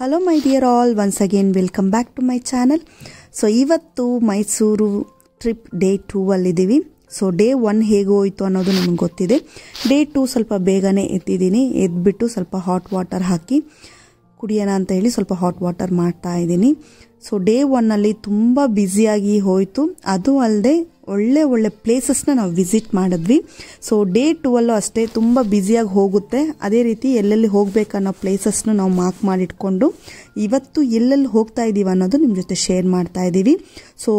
hello my dear all once again welcome back to my channel so ಇವತ್ತು Mysuru trip day two ಅಲ್ಲಿದ್ದೀವಿ so day one ಹೇಗೋಯ್ತು ಅನ್ನೋದು ನಿಮ್ಗೆ ಗೊತ್ತಿದೆ ಡೇ ಟೂ ಸ್ವಲ್ಪ ಬೇಗನೆ ಎತ್ತಿದ್ದೀನಿ ಎದ್ಬಿಟ್ಟು ಸ್ವಲ್ಪ ಹಾಟ್ ವಾಟರ್ ಹಾಕಿ ಕುಡಿಯೋಣ ಅಂತ ಹೇಳಿ ಸ್ವಲ್ಪ ಹಾಟ್ ವಾಟರ್ ಮಾಡ್ತಾ ಇದ್ದೀನಿ ಸೊ ಡೇ ಒನ್ನಲ್ಲಿ ತುಂಬ ಬ್ಯುಸಿಯಾಗಿ ಹೋಯಿತು ಅದು ಅಲ್ಲದೆ ಒಳ್ಳೆ ಒಳ್ಳೆ ಪ್ಲೇಸಸ್ನ ನಾವು ವಿಸಿಟ್ ಮಾಡಿದ್ವಿ ಸೊ ಡೇ ಟುವಲ್ಲೂ ಅಷ್ಟೇ ತುಂಬ ಬ್ಯುಸಿಯಾಗಿ ಹೋಗುತ್ತೆ ಅದೇ ರೀತಿ ಎಲ್ಲೆಲ್ಲಿ ಹೋಗಬೇಕನ್ನೋ ಪ್ಲೇಸಸ್ನ ನಾವು ಮಾರ್ಕ್ ಮಾಡಿಟ್ಕೊಂಡು ಇವತ್ತು ಎಲ್ಲೆಲ್ಲಿ ಹೋಗ್ತಾ ಇದ್ದೀವಿ ಅನ್ನೋದು ನಿಮ್ಮ ಜೊತೆ ಶೇರ್ ಮಾಡ್ತಾ ಇದ್ದೀವಿ ಸೊ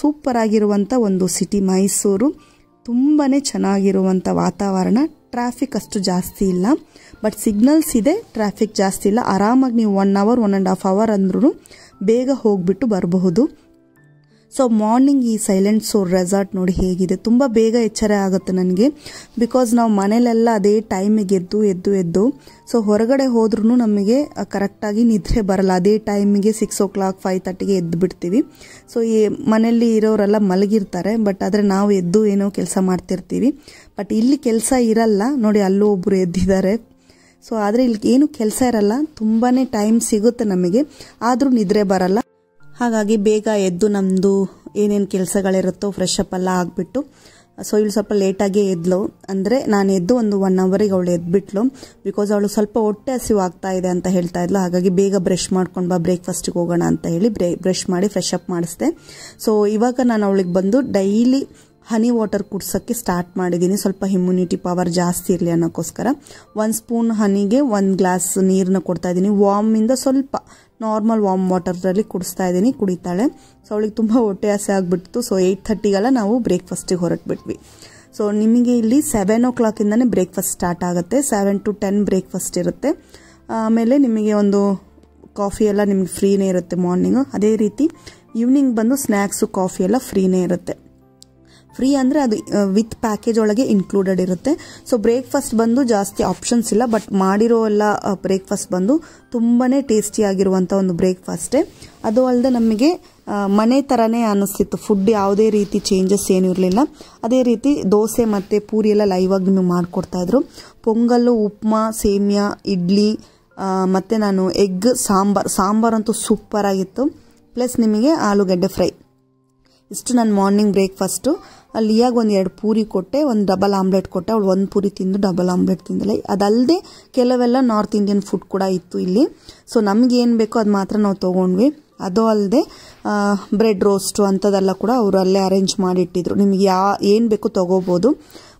ಸೂಪರ್ ಆಗಿರುವಂಥ ಒಂದು ಸಿಟಿ ಮೈಸೂರು ತುಂಬಾ ಚೆನ್ನಾಗಿರುವಂಥ ವಾತಾವರಣ ಟ್ರಾಫಿಕ್ ಅಷ್ಟು ಜಾಸ್ತಿ ಇಲ್ಲ ಬಟ್ ಸಿಗ್ನಲ್ಸ್ ಇದೆ ಟ್ರಾಫಿಕ್ ಜಾಸ್ತಿ ಇಲ್ಲ ಆರಾಮಾಗಿ ನೀವು one hour one and half hour ಅಂದ್ರೂ ಬೇಗ ಹೋಗಿಬಿಟ್ಟು ಬರಬಹುದು ಸೊ ಮಾರ್ನಿಂಗ್ ಈ ಸೈಲೆಂಟ್ ಸೋರ್ ರೆಸಾರ್ಟ್ ನೋಡಿ ಹೇಗಿದೆ ತುಂಬ ಬೇಗ ಎಚ್ಚರ ಆಗುತ್ತೆ ನನಗೆ ಬಿಕಾಸ್ ನಾವು ಮನೇಲೆಲ್ಲ ಅದೇ ಟೈಮಿಗೆ ಎದ್ದು ಎದ್ದು ಎದ್ದು ಸೊ ಹೊರಗಡೆ ಹೋದ್ರೂ ನಮಗೆ ಕರೆಕ್ಟಾಗಿ ನಿದ್ರೆ ಬರಲ್ಲ ಅದೇ ಟೈಮಿಗೆ ಸಿಕ್ಸ್ ಓ ಕ್ಲಾಕ್ ಫೈವ್ ತರ್ಟಿಗೆ ಎದ್ದು ಬಿಡ್ತೀವಿ ಸೊ ಈ ಮನೆಯಲ್ಲಿ ಇರೋರೆಲ್ಲ ಮಲಗಿರ್ತಾರೆ ಬಟ್ ಆದರೆ ನಾವು ಎದ್ದು ಏನೋ ಕೆಲಸ ಮಾಡ್ತಿರ್ತೀವಿ ಬಟ್ ಇಲ್ಲಿ ಕೆಲಸ ಇರಲ್ಲ ನೋಡಿ ಅಲ್ಲೂ ಒಬ್ಬರು ಎದ್ದಿದ್ದಾರೆ ಸೊ ಆದರೆ ಇಲ್ಲಿ ಏನು ಕೆಲಸ ಇರಲ್ಲ ತುಂಬಾ ಟೈಮ್ ಸಿಗುತ್ತೆ ನಮಗೆ ಆದರೂ ನಿದ್ರೆ ಬರಲ್ಲ ಹಾಗಾಗಿ ಬೇಗ ಎದ್ದು ನಮ್ಮದು ಏನೇನು ಕೆಲಸಗಳಿರುತ್ತೋ ಫ್ರೆಶ್ ಅಪ್ ಎಲ್ಲ ಆಗಿಬಿಟ್ಟು ಸೊ ಇವಳು ಸ್ವಲ್ಪ ಲೇಟಾಗಿ ಎದ್ಲು ಅಂದರೆ ನಾನು ಎದ್ದು ಒಂದು ಒನ್ ಅವರಿಗೆ ಅವಳು ಎದ್ಬಿಟ್ಲು ಬಿಕಾಸ್ ಅವಳು ಸ್ವಲ್ಪ ಹೊಟ್ಟೆ ಹಸಿವು ಆಗ್ತಾ ಇದೆ ಅಂತ ಹೇಳ್ತಾ ಇದ್ಲು ಹಾಗಾಗಿ ಬೇಗ ಬ್ರಷ್ ಮಾಡ್ಕೊಂಡು ಬಾ ಬ್ರೇಕ್ಫಾಸ್ಟಿಗೆ ಹೋಗೋಣ ಅಂತ ಹೇಳಿ ಬ್ರೇ ಬ್ರಷ್ ಮಾಡಿ ಫ್ರೆಶ್ ಅಪ್ ಮಾಡಿಸ್ದೆ ಸೊ ಇವಾಗ ನಾನು ಅವಳಿಗೆ ಬಂದು ಡೈಲಿ ಹನಿ ವಾಟರ್ ಕುಡ್ಸೋಕ್ಕೆ ಸ್ಟಾರ್ಟ್ ಮಾಡಿದ್ದೀನಿ ಸ್ವಲ್ಪ ಇಮ್ಯುನಿಟಿ ಪವರ್ ಜಾಸ್ತಿ ಇರಲಿ ಅನ್ನೋಕ್ಕೋಸ್ಕರ ಒಂದು ಸ್ಪೂನ್ ಹನಿಗೆ ಒಂದು ಗ್ಲಾಸ್ ನೀರನ್ನ ಕೊಡ್ತಾ ಇದ್ದೀನಿ ವಾಮಿಂದ ಸ್ವಲ್ಪ ನಾರ್ಮಲ್ ವಾಮ್ ವಾಟರಲ್ಲಿ ಕುಡಿಸ್ತಾ ಇದ್ದೀನಿ ಕುಡಿತಾಳೆ ಸೊ ಅವಳಿಗೆ ತುಂಬ ಹೊಟ್ಟೆ ಆಸೆ ಆಗಿಬಿಡ್ತು ಸೊ ಏಯ್ಟ್ ಥರ್ಟಿಗೆಲ್ಲ ನಾವು ಬ್ರೇಕ್ಫಾಸ್ಟಿಗೆ ಹೊರಟ್ಬಿಟ್ವಿ ಸೊ ನಿಮಗೆ ಇಲ್ಲಿ ಸೆವೆನ್ ಓ ಕ್ಲಾಕಿಂದನೇ ಬ್ರೇಕ್ಫಾಸ್ಟ್ ಸ್ಟಾರ್ಟ್ ಆಗುತ್ತೆ ಸೆವೆನ್ ಟು ಟೆನ್ ಬ್ರೇಕ್ಫಾಸ್ಟ್ ಇರುತ್ತೆ ಆಮೇಲೆ ನಿಮಗೆ ಒಂದು ಕಾಫಿ ಎಲ್ಲ ನಿಮಗೆ ಫ್ರೀನೇ ಇರುತ್ತೆ ಮಾರ್ನಿಂಗು ಅದೇ ರೀತಿ ಈವ್ನಿಂಗ್ ಬಂದು ಸ್ನ್ಯಾಕ್ಸು ಕಾಫಿ ಎಲ್ಲ ಫ್ರೀನೇ ಇರುತ್ತೆ ಫ್ರೀ ಅಂದರೆ ಅದು ವಿತ್ ಪ್ಯಾಕೇಜ್ ಒಳಗೆ ಇನ್ಕ್ಲೂಡೆಡ್ ಇರುತ್ತೆ ಸೊ ಬ್ರೇಕ್ಫಾಸ್ಟ್ ಬಂದು ಜಾಸ್ತಿ ಆಪ್ಷನ್ಸ್ ಇಲ್ಲ ಬಟ್ ಮಾಡಿರೋ ಎಲ್ಲ ಬ್ರೇಕ್ಫಾಸ್ಟ್ ಬಂದು ತುಂಬಾ ಟೇಸ್ಟಿಯಾಗಿರುವಂಥ ಒಂದು ಬ್ರೇಕ್ಫಾಸ್ಟೇ ಅದು ಅಲ್ಲದೆ ನಮಗೆ ಮನೆ ಥರನೇ ಅನಿಸ್ತಿತ್ತು ಫುಡ್ ಯಾವುದೇ ರೀತಿ ಚೇಂಜಸ್ ಏನು ಇರಲಿಲ್ಲ ಅದೇ ರೀತಿ ದೋಸೆ ಮತ್ತು ಪೂರಿ ಎಲ್ಲ ಲೈವಾಗಿ ನೀವು ಮಾಡಿಕೊಡ್ತಾಯಿದ್ರು ಪೊಂಗಲ್ಲು ಉಪ್ಮಾ ಸೇಮಿಯಾ ಇಡ್ಲಿ ಮತ್ತು ನಾನು ಎಗ್ ಸಾಂಬಾರ್ ಸಾಂಬಾರಂತೂ ಸೂಪರಾಗಿತ್ತು ಪ್ಲಸ್ ನಿಮಗೆ ಆಲೂಗಡ್ಡೆ ಫ್ರೈ ಇಷ್ಟು ನನ್ನ ಮಾರ್ನಿಂಗ್ ಬ್ರೇಕ್ಫಾಸ್ಟು ಅಲ್ಲಿಯಾಗ ಒಂದು ಎರಡು ಪೂರಿ ಕೊಟ್ಟೆ ಒಂದು ಡಬಲ್ ಆಮ್ಲೆಟ್ ಕೊಟ್ಟೆ ಅವಳು ಒಂದು ಪೂರಿ ತಿಂದು ಡಬಲ್ ಆಮ್ಲೆಟ್ ತಿಂದಲೆ ಅದಲ್ಲದೆ ಕೆಲವೆಲ್ಲ ನಾರ್ತ್ ಇಂಡಿಯನ್ ಫುಡ್ ಕೂಡ ಇತ್ತು ಇಲ್ಲಿ ಸೊ ನಮಗೇನು ಬೇಕೋ ಅದು ಮಾತ್ರ ನಾವು ತೊಗೊಂಡ್ವಿ ಅದು ಅಲ್ಲದೆ ಬ್ರೆಡ್ ರೋಸ್ಟು ಅಂಥದ್ದೆಲ್ಲ ಕೂಡ ಅವರು ಅಲ್ಲೇ ಅರೇಂಜ್ ಮಾಡಿಟ್ಟಿದ್ರು ನಿಮಗೆ ಯಾ ಏನು ಬೇಕೋ ತೊಗೋಬೋದು